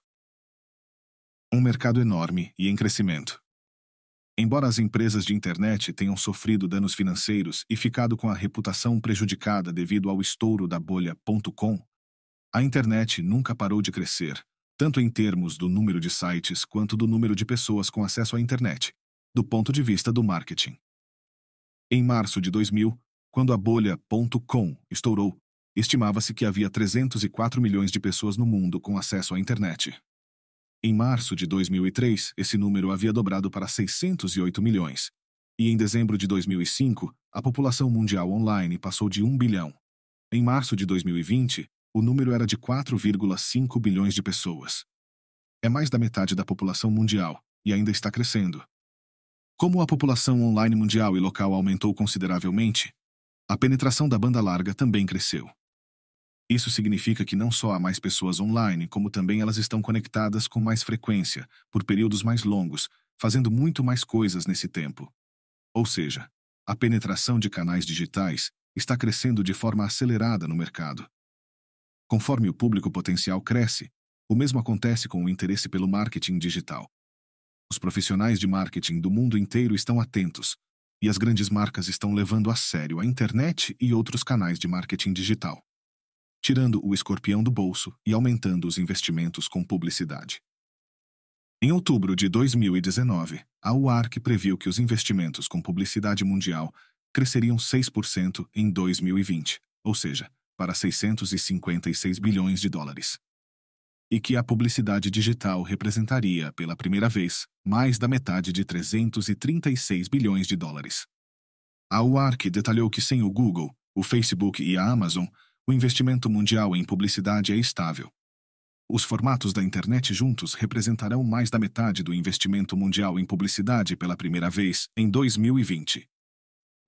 S1: Um mercado enorme e em crescimento. Embora as empresas de internet tenham sofrido danos financeiros e ficado com a reputação prejudicada devido ao estouro da bolha.com, a internet nunca parou de crescer, tanto em termos do número de sites quanto do número de pessoas com acesso à internet, do ponto de vista do marketing. Em março de 2000, quando a bolha.com estourou, estimava-se que havia 304 milhões de pessoas no mundo com acesso à internet. Em março de 2003, esse número havia dobrado para 608 milhões. E em dezembro de 2005, a população mundial online passou de 1 bilhão. Em março de 2020, o número era de 4,5 bilhões de pessoas. É mais da metade da população mundial e ainda está crescendo. Como a população online mundial e local aumentou consideravelmente, a penetração da banda larga também cresceu. Isso significa que não só há mais pessoas online, como também elas estão conectadas com mais frequência, por períodos mais longos, fazendo muito mais coisas nesse tempo. Ou seja, a penetração de canais digitais está crescendo de forma acelerada no mercado. Conforme o público potencial cresce, o mesmo acontece com o interesse pelo marketing digital. Os profissionais de marketing do mundo inteiro estão atentos, e as grandes marcas estão levando a sério a internet e outros canais de marketing digital, tirando o escorpião do bolso e aumentando os investimentos com publicidade. Em outubro de 2019, a UARC previu que os investimentos com publicidade mundial cresceriam 6% em 2020, ou seja, para 656 bilhões de dólares e que a publicidade digital representaria, pela primeira vez, mais da metade de 336 bilhões de dólares. A UARC detalhou que sem o Google, o Facebook e a Amazon, o investimento mundial em publicidade é estável. Os formatos da internet juntos representarão mais da metade do investimento mundial em publicidade pela primeira vez em 2020.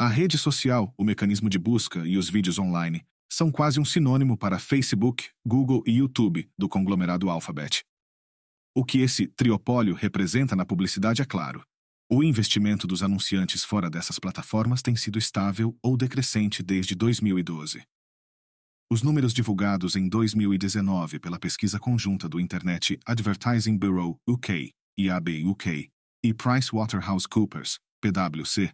S1: A rede social, o mecanismo de busca e os vídeos online são quase um sinônimo para Facebook, Google e YouTube do conglomerado Alphabet. O que esse triopólio representa na publicidade é claro. O investimento dos anunciantes fora dessas plataformas tem sido estável ou decrescente desde 2012. Os números divulgados em 2019 pela pesquisa conjunta do Internet Advertising Bureau UK, IAB UK, e PricewaterhouseCoopers, PwC,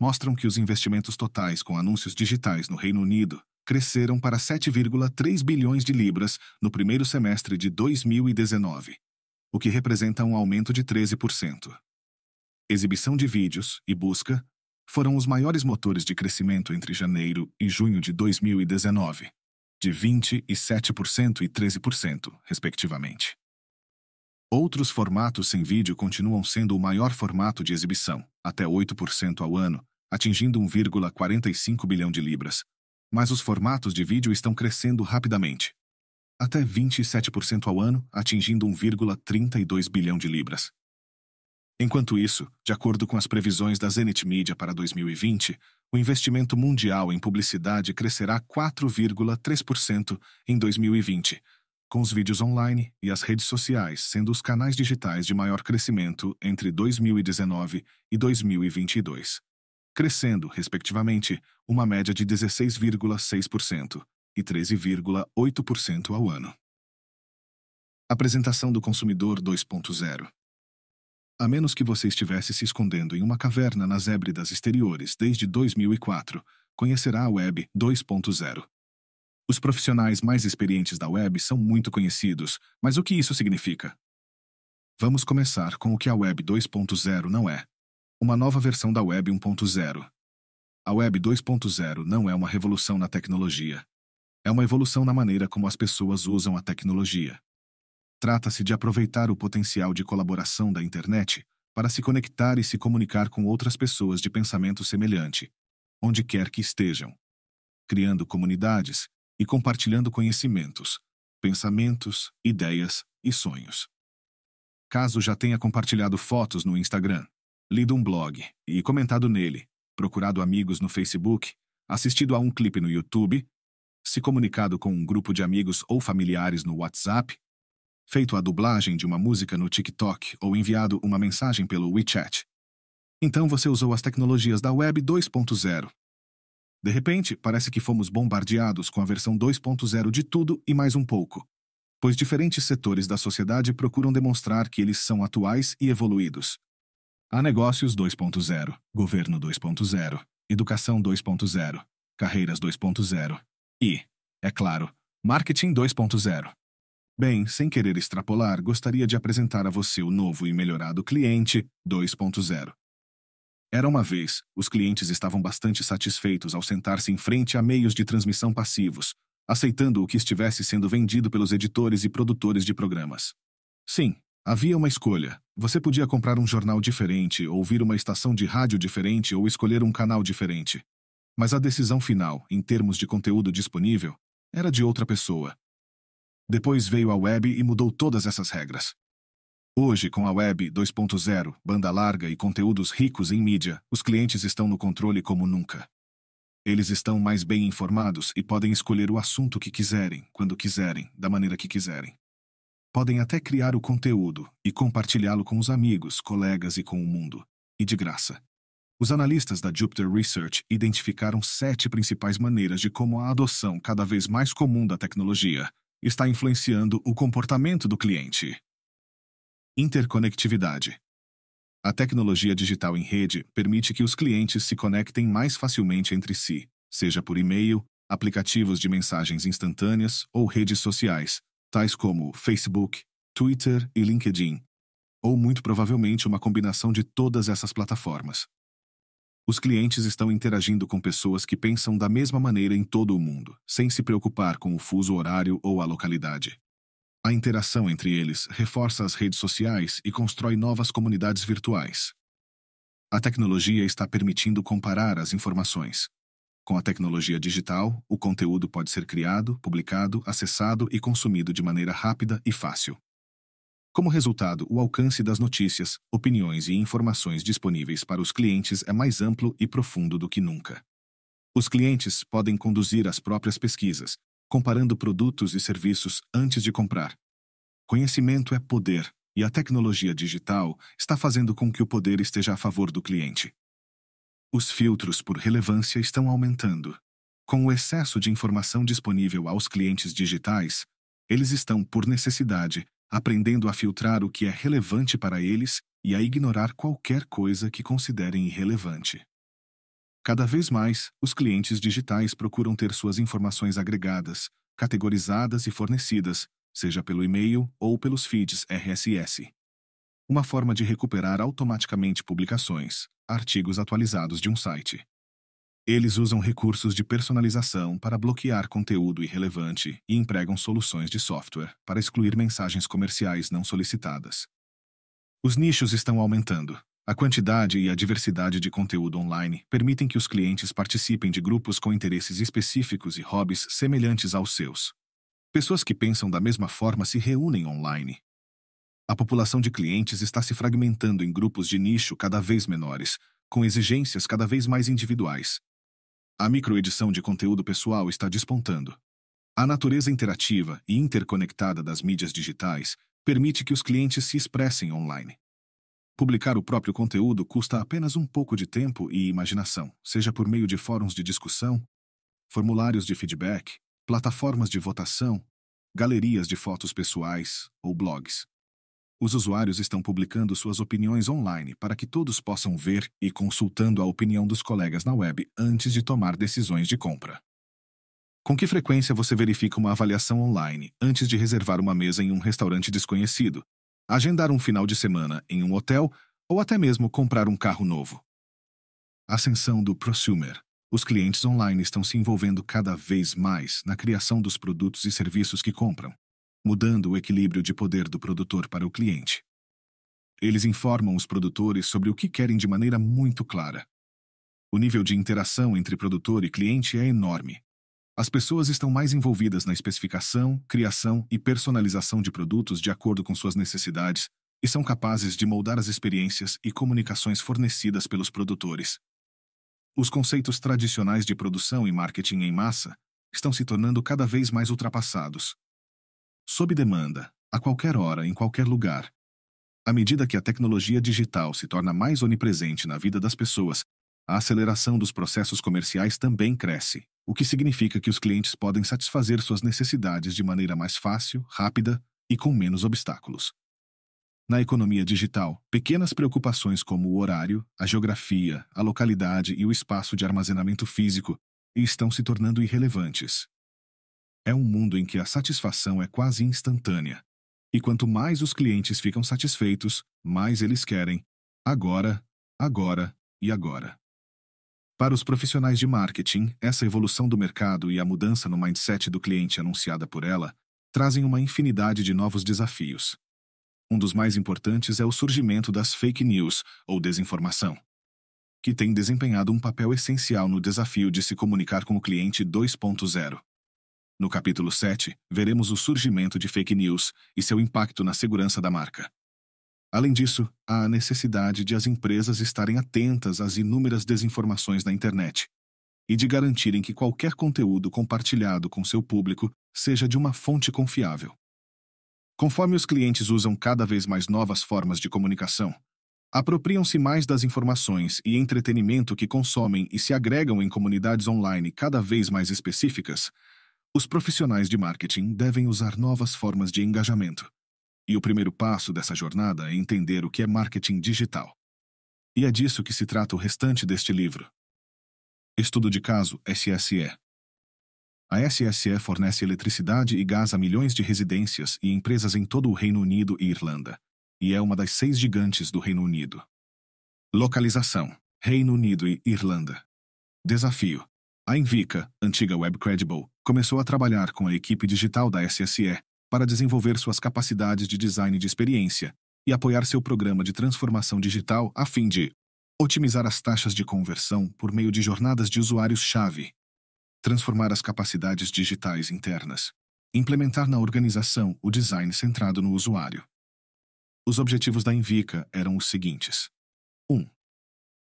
S1: mostram que os investimentos totais com anúncios digitais no Reino Unido cresceram para 7,3 bilhões de libras no primeiro semestre de 2019, o que representa um aumento de 13%. Exibição de vídeos e busca foram os maiores motores de crescimento entre janeiro e junho de 2019, de 27% e 13%, respectivamente. Outros formatos sem vídeo continuam sendo o maior formato de exibição, até 8% ao ano, atingindo 1,45 bilhão de libras, mas os formatos de vídeo estão crescendo rapidamente. Até 27% ao ano, atingindo 1,32 bilhão de libras. Enquanto isso, de acordo com as previsões da Zenit Media para 2020, o investimento mundial em publicidade crescerá 4,3% em 2020, com os vídeos online e as redes sociais sendo os canais digitais de maior crescimento entre 2019 e 2022 crescendo, respectivamente, uma média de 16,6% e 13,8% ao ano. Apresentação do Consumidor 2.0 a menos que você estivesse se escondendo em uma caverna nas hébridas exteriores desde 2004, conhecerá a Web 2.0. Os profissionais mais experientes da Web são muito conhecidos, mas o que isso significa? Vamos começar com o que a Web 2.0 não é uma nova versão da Web 1.0. A Web 2.0 não é uma revolução na tecnologia. É uma evolução na maneira como as pessoas usam a tecnologia. Trata-se de aproveitar o potencial de colaboração da internet para se conectar e se comunicar com outras pessoas de pensamento semelhante, onde quer que estejam, criando comunidades e compartilhando conhecimentos, pensamentos, ideias e sonhos. Caso já tenha compartilhado fotos no Instagram, lido um blog e comentado nele, procurado amigos no Facebook, assistido a um clipe no YouTube, se comunicado com um grupo de amigos ou familiares no WhatsApp, feito a dublagem de uma música no TikTok ou enviado uma mensagem pelo WeChat. Então você usou as tecnologias da Web 2.0. De repente, parece que fomos bombardeados com a versão 2.0 de tudo e mais um pouco, pois diferentes setores da sociedade procuram demonstrar que eles são atuais e evoluídos a Negócios 2.0, Governo 2.0, Educação 2.0, Carreiras 2.0 e, é claro, Marketing 2.0. Bem, sem querer extrapolar, gostaria de apresentar a você o novo e melhorado cliente 2.0. Era uma vez, os clientes estavam bastante satisfeitos ao sentar-se em frente a meios de transmissão passivos, aceitando o que estivesse sendo vendido pelos editores e produtores de programas. Sim, Havia uma escolha. Você podia comprar um jornal diferente, ouvir uma estação de rádio diferente ou escolher um canal diferente. Mas a decisão final, em termos de conteúdo disponível, era de outra pessoa. Depois veio a web e mudou todas essas regras. Hoje, com a Web 2.0, banda larga e conteúdos ricos em mídia, os clientes estão no controle como nunca. Eles estão mais bem informados e podem escolher o assunto que quiserem, quando quiserem, da maneira que quiserem. Podem até criar o conteúdo e compartilhá-lo com os amigos, colegas e com o mundo. E de graça. Os analistas da Jupiter Research identificaram sete principais maneiras de como a adoção cada vez mais comum da tecnologia está influenciando o comportamento do cliente. Interconectividade. A tecnologia digital em rede permite que os clientes se conectem mais facilmente entre si, seja por e-mail, aplicativos de mensagens instantâneas ou redes sociais, tais como Facebook, Twitter e LinkedIn, ou muito provavelmente uma combinação de todas essas plataformas. Os clientes estão interagindo com pessoas que pensam da mesma maneira em todo o mundo, sem se preocupar com o fuso horário ou a localidade. A interação entre eles reforça as redes sociais e constrói novas comunidades virtuais. A tecnologia está permitindo comparar as informações, com a tecnologia digital, o conteúdo pode ser criado, publicado, acessado e consumido de maneira rápida e fácil. Como resultado, o alcance das notícias, opiniões e informações disponíveis para os clientes é mais amplo e profundo do que nunca. Os clientes podem conduzir as próprias pesquisas, comparando produtos e serviços antes de comprar. Conhecimento é poder, e a tecnologia digital está fazendo com que o poder esteja a favor do cliente. Os filtros por relevância estão aumentando. Com o excesso de informação disponível aos clientes digitais, eles estão, por necessidade, aprendendo a filtrar o que é relevante para eles e a ignorar qualquer coisa que considerem irrelevante. Cada vez mais, os clientes digitais procuram ter suas informações agregadas, categorizadas e fornecidas, seja pelo e-mail ou pelos feeds RSS uma forma de recuperar automaticamente publicações, artigos atualizados de um site. Eles usam recursos de personalização para bloquear conteúdo irrelevante e empregam soluções de software para excluir mensagens comerciais não solicitadas. Os nichos estão aumentando. A quantidade e a diversidade de conteúdo online permitem que os clientes participem de grupos com interesses específicos e hobbies semelhantes aos seus. Pessoas que pensam da mesma forma se reúnem online a população de clientes está se fragmentando em grupos de nicho cada vez menores, com exigências cada vez mais individuais. A microedição de conteúdo pessoal está despontando. A natureza interativa e interconectada das mídias digitais permite que os clientes se expressem online. Publicar o próprio conteúdo custa apenas um pouco de tempo e imaginação, seja por meio de fóruns de discussão, formulários de feedback, plataformas de votação, galerias de fotos pessoais ou blogs. Os usuários estão publicando suas opiniões online para que todos possam ver e consultando a opinião dos colegas na web antes de tomar decisões de compra. Com que frequência você verifica uma avaliação online antes de reservar uma mesa em um restaurante desconhecido, agendar um final de semana em um hotel ou até mesmo comprar um carro novo? Ascensão do prosumer. Os clientes online estão se envolvendo cada vez mais na criação dos produtos e serviços que compram, mudando o equilíbrio de poder do produtor para o cliente. Eles informam os produtores sobre o que querem de maneira muito clara. O nível de interação entre produtor e cliente é enorme. As pessoas estão mais envolvidas na especificação, criação e personalização de produtos de acordo com suas necessidades e são capazes de moldar as experiências e comunicações fornecidas pelos produtores. Os conceitos tradicionais de produção e marketing em massa estão se tornando cada vez mais ultrapassados sob demanda, a qualquer hora, em qualquer lugar. À medida que a tecnologia digital se torna mais onipresente na vida das pessoas, a aceleração dos processos comerciais também cresce, o que significa que os clientes podem satisfazer suas necessidades de maneira mais fácil, rápida e com menos obstáculos. Na economia digital, pequenas preocupações como o horário, a geografia, a localidade e o espaço de armazenamento físico estão se tornando irrelevantes, é um mundo em que a satisfação é quase instantânea. E quanto mais os clientes ficam satisfeitos, mais eles querem. Agora, agora e agora. Para os profissionais de marketing, essa evolução do mercado e a mudança no mindset do cliente anunciada por ela trazem uma infinidade de novos desafios. Um dos mais importantes é o surgimento das fake news, ou desinformação, que tem desempenhado um papel essencial no desafio de se comunicar com o cliente 2.0. No capítulo 7, veremos o surgimento de fake news e seu impacto na segurança da marca. Além disso, há a necessidade de as empresas estarem atentas às inúmeras desinformações na internet e de garantirem que qualquer conteúdo compartilhado com seu público seja de uma fonte confiável. Conforme os clientes usam cada vez mais novas formas de comunicação, apropriam-se mais das informações e entretenimento que consomem e se agregam em comunidades online cada vez mais específicas, os profissionais de marketing devem usar novas formas de engajamento. E o primeiro passo dessa jornada é entender o que é marketing digital. E é disso que se trata o restante deste livro. Estudo de caso SSE. A SSE fornece eletricidade e gás a milhões de residências e empresas em todo o Reino Unido e Irlanda, e é uma das seis gigantes do Reino Unido. Localização: Reino Unido e Irlanda. Desafio: a Invica, antiga Web Credible, começou a trabalhar com a equipe digital da SSE para desenvolver suas capacidades de design de experiência e apoiar seu programa de transformação digital a fim de otimizar as taxas de conversão por meio de jornadas de usuários-chave, transformar as capacidades digitais internas, implementar na organização o design centrado no usuário. Os objetivos da Invica eram os seguintes: 1. Um,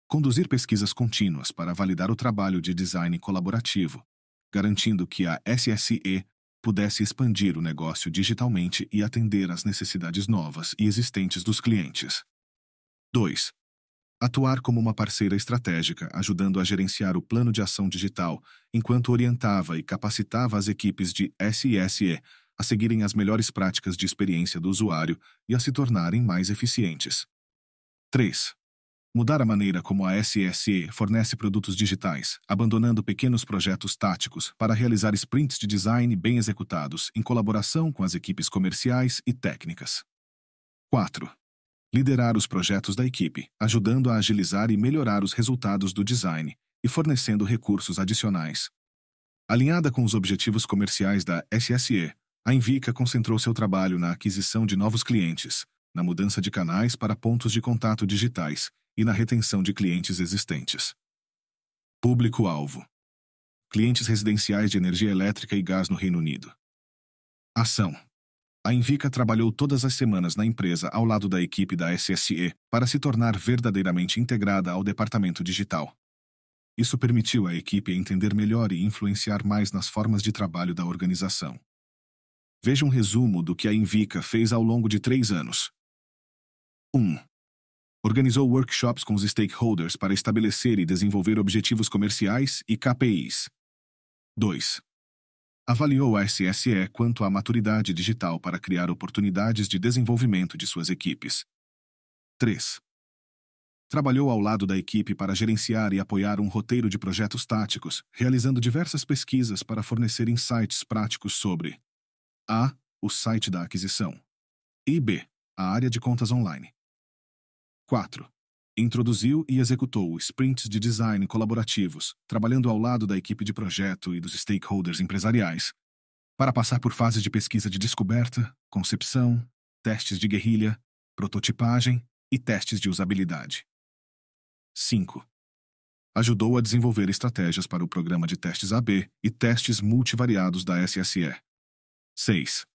S1: conduzir pesquisas contínuas para validar o trabalho de design colaborativo, garantindo que a SSE pudesse expandir o negócio digitalmente e atender às necessidades novas e existentes dos clientes. 2. Atuar como uma parceira estratégica, ajudando a gerenciar o plano de ação digital, enquanto orientava e capacitava as equipes de SSE a seguirem as melhores práticas de experiência do usuário e a se tornarem mais eficientes. 3. Mudar a maneira como a SSE fornece produtos digitais, abandonando pequenos projetos táticos para realizar sprints de design bem executados em colaboração com as equipes comerciais e técnicas. 4. Liderar os projetos da equipe, ajudando a agilizar e melhorar os resultados do design e fornecendo recursos adicionais. Alinhada com os objetivos comerciais da SSE, a Invica concentrou seu trabalho na aquisição de novos clientes, na mudança de canais para pontos de contato digitais e na retenção de clientes existentes. Público-alvo: Clientes residenciais de energia elétrica e gás no Reino Unido. Ação: A Invica trabalhou todas as semanas na empresa ao lado da equipe da SSE para se tornar verdadeiramente integrada ao departamento digital. Isso permitiu à equipe entender melhor e influenciar mais nas formas de trabalho da organização. Veja um resumo do que a Invica fez ao longo de três anos. 1. Um, organizou workshops com os stakeholders para estabelecer e desenvolver objetivos comerciais e KPIs. 2. Avaliou a SSE quanto à maturidade digital para criar oportunidades de desenvolvimento de suas equipes. 3. Trabalhou ao lado da equipe para gerenciar e apoiar um roteiro de projetos táticos, realizando diversas pesquisas para fornecer insights práticos sobre A. O site da aquisição e B. A área de contas online. 4. Introduziu e executou sprints de design colaborativos, trabalhando ao lado da equipe de projeto e dos stakeholders empresariais, para passar por fases de pesquisa de descoberta, concepção, testes de guerrilha, prototipagem e testes de usabilidade. 5. Ajudou a desenvolver estratégias para o programa de testes AB e testes multivariados da SSE. 6.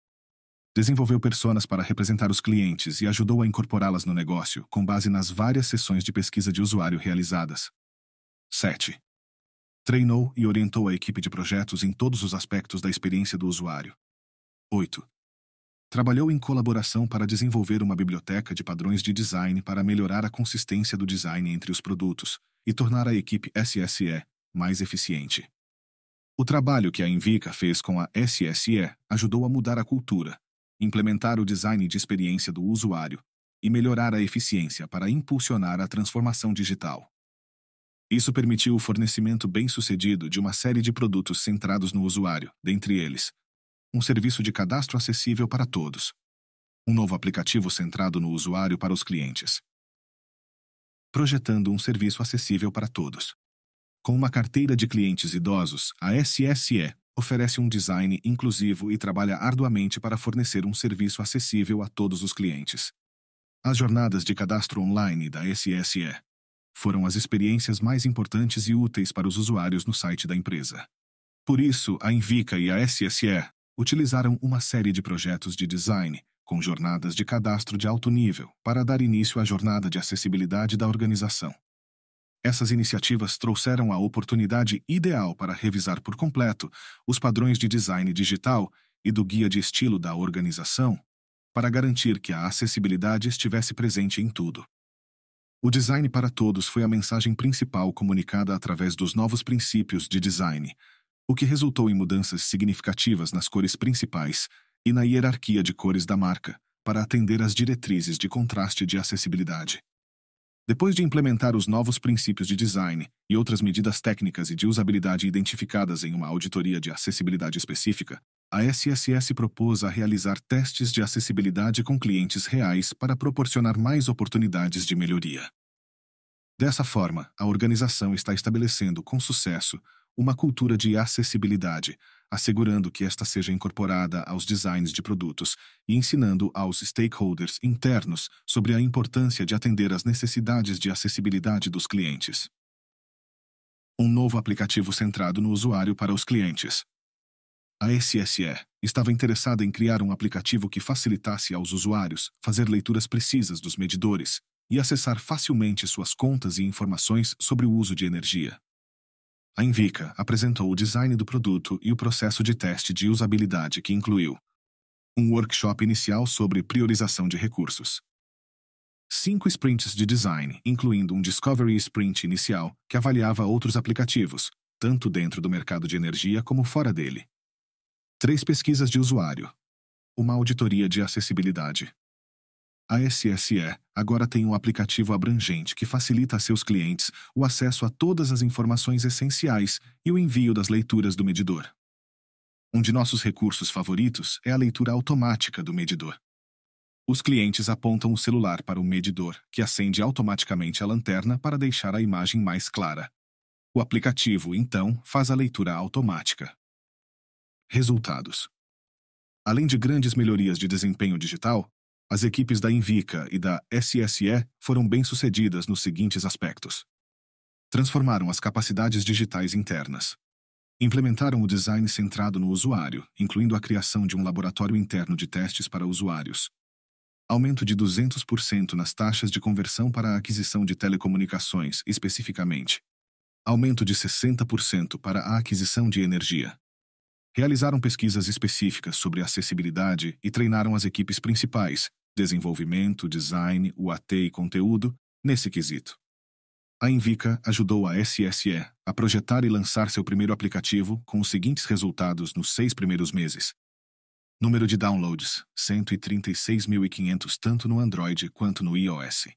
S1: Desenvolveu personas para representar os clientes e ajudou a incorporá-las no negócio com base nas várias sessões de pesquisa de usuário realizadas. 7. Treinou e orientou a equipe de projetos em todos os aspectos da experiência do usuário. 8. Trabalhou em colaboração para desenvolver uma biblioteca de padrões de design para melhorar a consistência do design entre os produtos e tornar a equipe SSE mais eficiente. O trabalho que a Invica fez com a SSE ajudou a mudar a cultura, implementar o design de experiência do usuário e melhorar a eficiência para impulsionar a transformação digital. Isso permitiu o fornecimento bem-sucedido de uma série de produtos centrados no usuário, dentre eles, um serviço de cadastro acessível para todos, um novo aplicativo centrado no usuário para os clientes, projetando um serviço acessível para todos. Com uma carteira de clientes idosos, a SSE oferece um design inclusivo e trabalha arduamente para fornecer um serviço acessível a todos os clientes. As jornadas de cadastro online da SSE foram as experiências mais importantes e úteis para os usuários no site da empresa. Por isso, a Invica e a SSE utilizaram uma série de projetos de design com jornadas de cadastro de alto nível para dar início à jornada de acessibilidade da organização. Essas iniciativas trouxeram a oportunidade ideal para revisar por completo os padrões de design digital e do guia de estilo da organização, para garantir que a acessibilidade estivesse presente em tudo. O design para todos foi a mensagem principal comunicada através dos novos princípios de design, o que resultou em mudanças significativas nas cores principais e na hierarquia de cores da marca, para atender às diretrizes de contraste de acessibilidade. Depois de implementar os novos princípios de design e outras medidas técnicas e de usabilidade identificadas em uma auditoria de acessibilidade específica, a SSS propôs a realizar testes de acessibilidade com clientes reais para proporcionar mais oportunidades de melhoria. Dessa forma, a organização está estabelecendo com sucesso uma cultura de acessibilidade, assegurando que esta seja incorporada aos designs de produtos e ensinando aos stakeholders internos sobre a importância de atender às necessidades de acessibilidade dos clientes. Um novo aplicativo centrado no usuário para os clientes. A SSE estava interessada em criar um aplicativo que facilitasse aos usuários fazer leituras precisas dos medidores e acessar facilmente suas contas e informações sobre o uso de energia. A Invica apresentou o design do produto e o processo de teste de usabilidade que incluiu um workshop inicial sobre priorização de recursos, cinco sprints de design, incluindo um Discovery Sprint inicial que avaliava outros aplicativos, tanto dentro do mercado de energia como fora dele, três pesquisas de usuário, uma auditoria de acessibilidade, a SSE agora tem um aplicativo abrangente que facilita a seus clientes o acesso a todas as informações essenciais e o envio das leituras do medidor. Um de nossos recursos favoritos é a leitura automática do medidor. Os clientes apontam o celular para o medidor, que acende automaticamente a lanterna para deixar a imagem mais clara. O aplicativo, então, faz a leitura automática. Resultados: Além de grandes melhorias de desempenho digital, as equipes da Invica e da SSE foram bem-sucedidas nos seguintes aspectos. Transformaram as capacidades digitais internas. Implementaram o design centrado no usuário, incluindo a criação de um laboratório interno de testes para usuários. Aumento de 200% nas taxas de conversão para a aquisição de telecomunicações, especificamente. Aumento de 60% para a aquisição de energia, realizaram pesquisas específicas sobre acessibilidade e treinaram as equipes principais, desenvolvimento, design, UAT e conteúdo, nesse quesito. A Invica ajudou a SSE a projetar e lançar seu primeiro aplicativo com os seguintes resultados nos seis primeiros meses. Número de downloads: 136.500 tanto no Android quanto no iOS.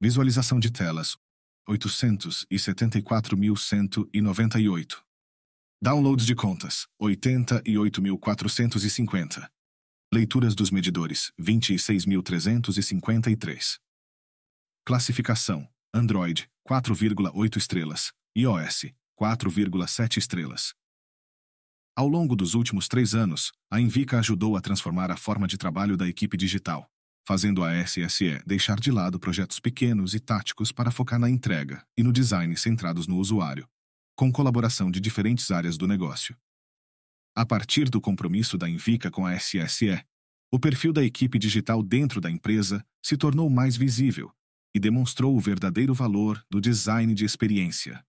S1: Visualização de telas: 874.198. Downloads de contas: 88.450. Leituras dos medidores, 26.353. Classificação, Android, 4,8 estrelas, iOS, 4,7 estrelas. Ao longo dos últimos três anos, a Invica ajudou a transformar a forma de trabalho da equipe digital, fazendo a SSE deixar de lado projetos pequenos e táticos para focar na entrega e no design centrados no usuário, com colaboração de diferentes áreas do negócio. A partir do compromisso da Invica com a SSE, o perfil da equipe digital dentro da empresa se tornou mais visível e demonstrou o verdadeiro valor do design de experiência.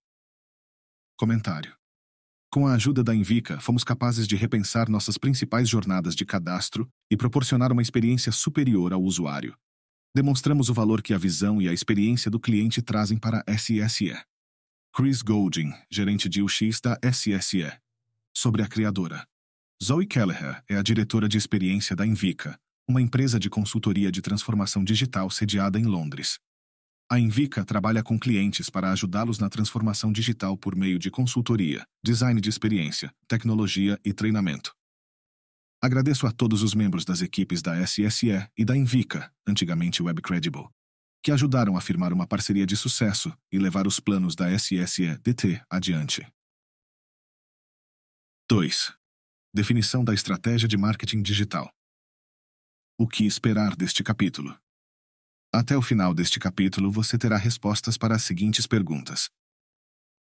S1: Comentário. Com a ajuda da Invica, fomos capazes de repensar nossas principais jornadas de cadastro e proporcionar uma experiência superior ao usuário. Demonstramos o valor que a visão e a experiência do cliente trazem para a SSE. Chris Golding, gerente de UX da SSE sobre a criadora. Zoe Kelleher é a diretora de experiência da Invica, uma empresa de consultoria de transformação digital sediada em Londres. A Invica trabalha com clientes para ajudá-los na transformação digital por meio de consultoria, design de experiência, tecnologia e treinamento. Agradeço a todos os membros das equipes da SSE e da Invica, antigamente WebCredible, que ajudaram a firmar uma parceria de sucesso e levar os planos da SSE DT adiante. 2. Definição da estratégia de marketing digital. O que esperar deste capítulo? Até o final deste capítulo você terá respostas para as seguintes perguntas: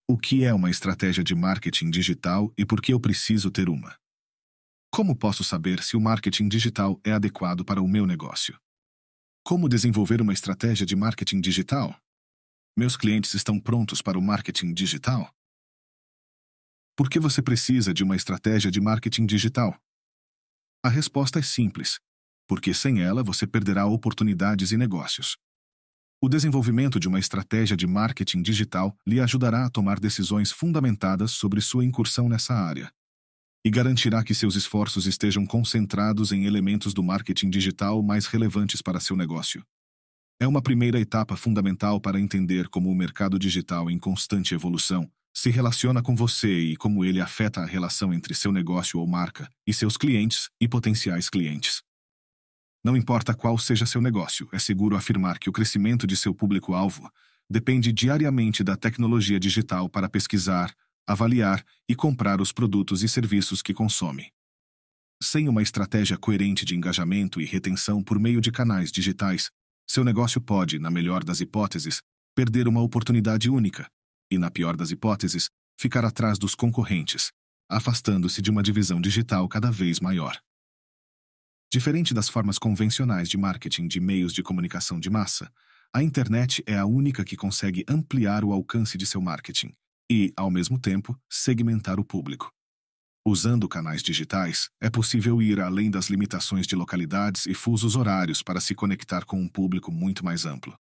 S1: O que é uma estratégia de marketing digital e por que eu preciso ter uma? Como posso saber se o marketing digital é adequado para o meu negócio? Como desenvolver uma estratégia de marketing digital? Meus clientes estão prontos para o marketing digital? Por que você precisa de uma estratégia de marketing digital? A resposta é simples, porque sem ela você perderá oportunidades e negócios. O desenvolvimento de uma estratégia de marketing digital lhe ajudará a tomar decisões fundamentadas sobre sua incursão nessa área e garantirá que seus esforços estejam concentrados em elementos do marketing digital mais relevantes para seu negócio. É uma primeira etapa fundamental para entender como o mercado digital em constante evolução se relaciona com você e como ele afeta a relação entre seu negócio ou marca e seus clientes e potenciais clientes. Não importa qual seja seu negócio, é seguro afirmar que o crescimento de seu público-alvo depende diariamente da tecnologia digital para pesquisar, avaliar e comprar os produtos e serviços que consome. Sem uma estratégia coerente de engajamento e retenção por meio de canais digitais, seu negócio pode, na melhor das hipóteses, perder uma oportunidade única e, na pior das hipóteses, ficar atrás dos concorrentes, afastando-se de uma divisão digital cada vez maior. Diferente das formas convencionais de marketing de meios de comunicação de massa, a internet é a única que consegue ampliar o alcance de seu marketing e, ao mesmo tempo, segmentar o público. Usando canais digitais, é possível ir além das limitações de localidades e fusos horários para se conectar com um público muito mais amplo.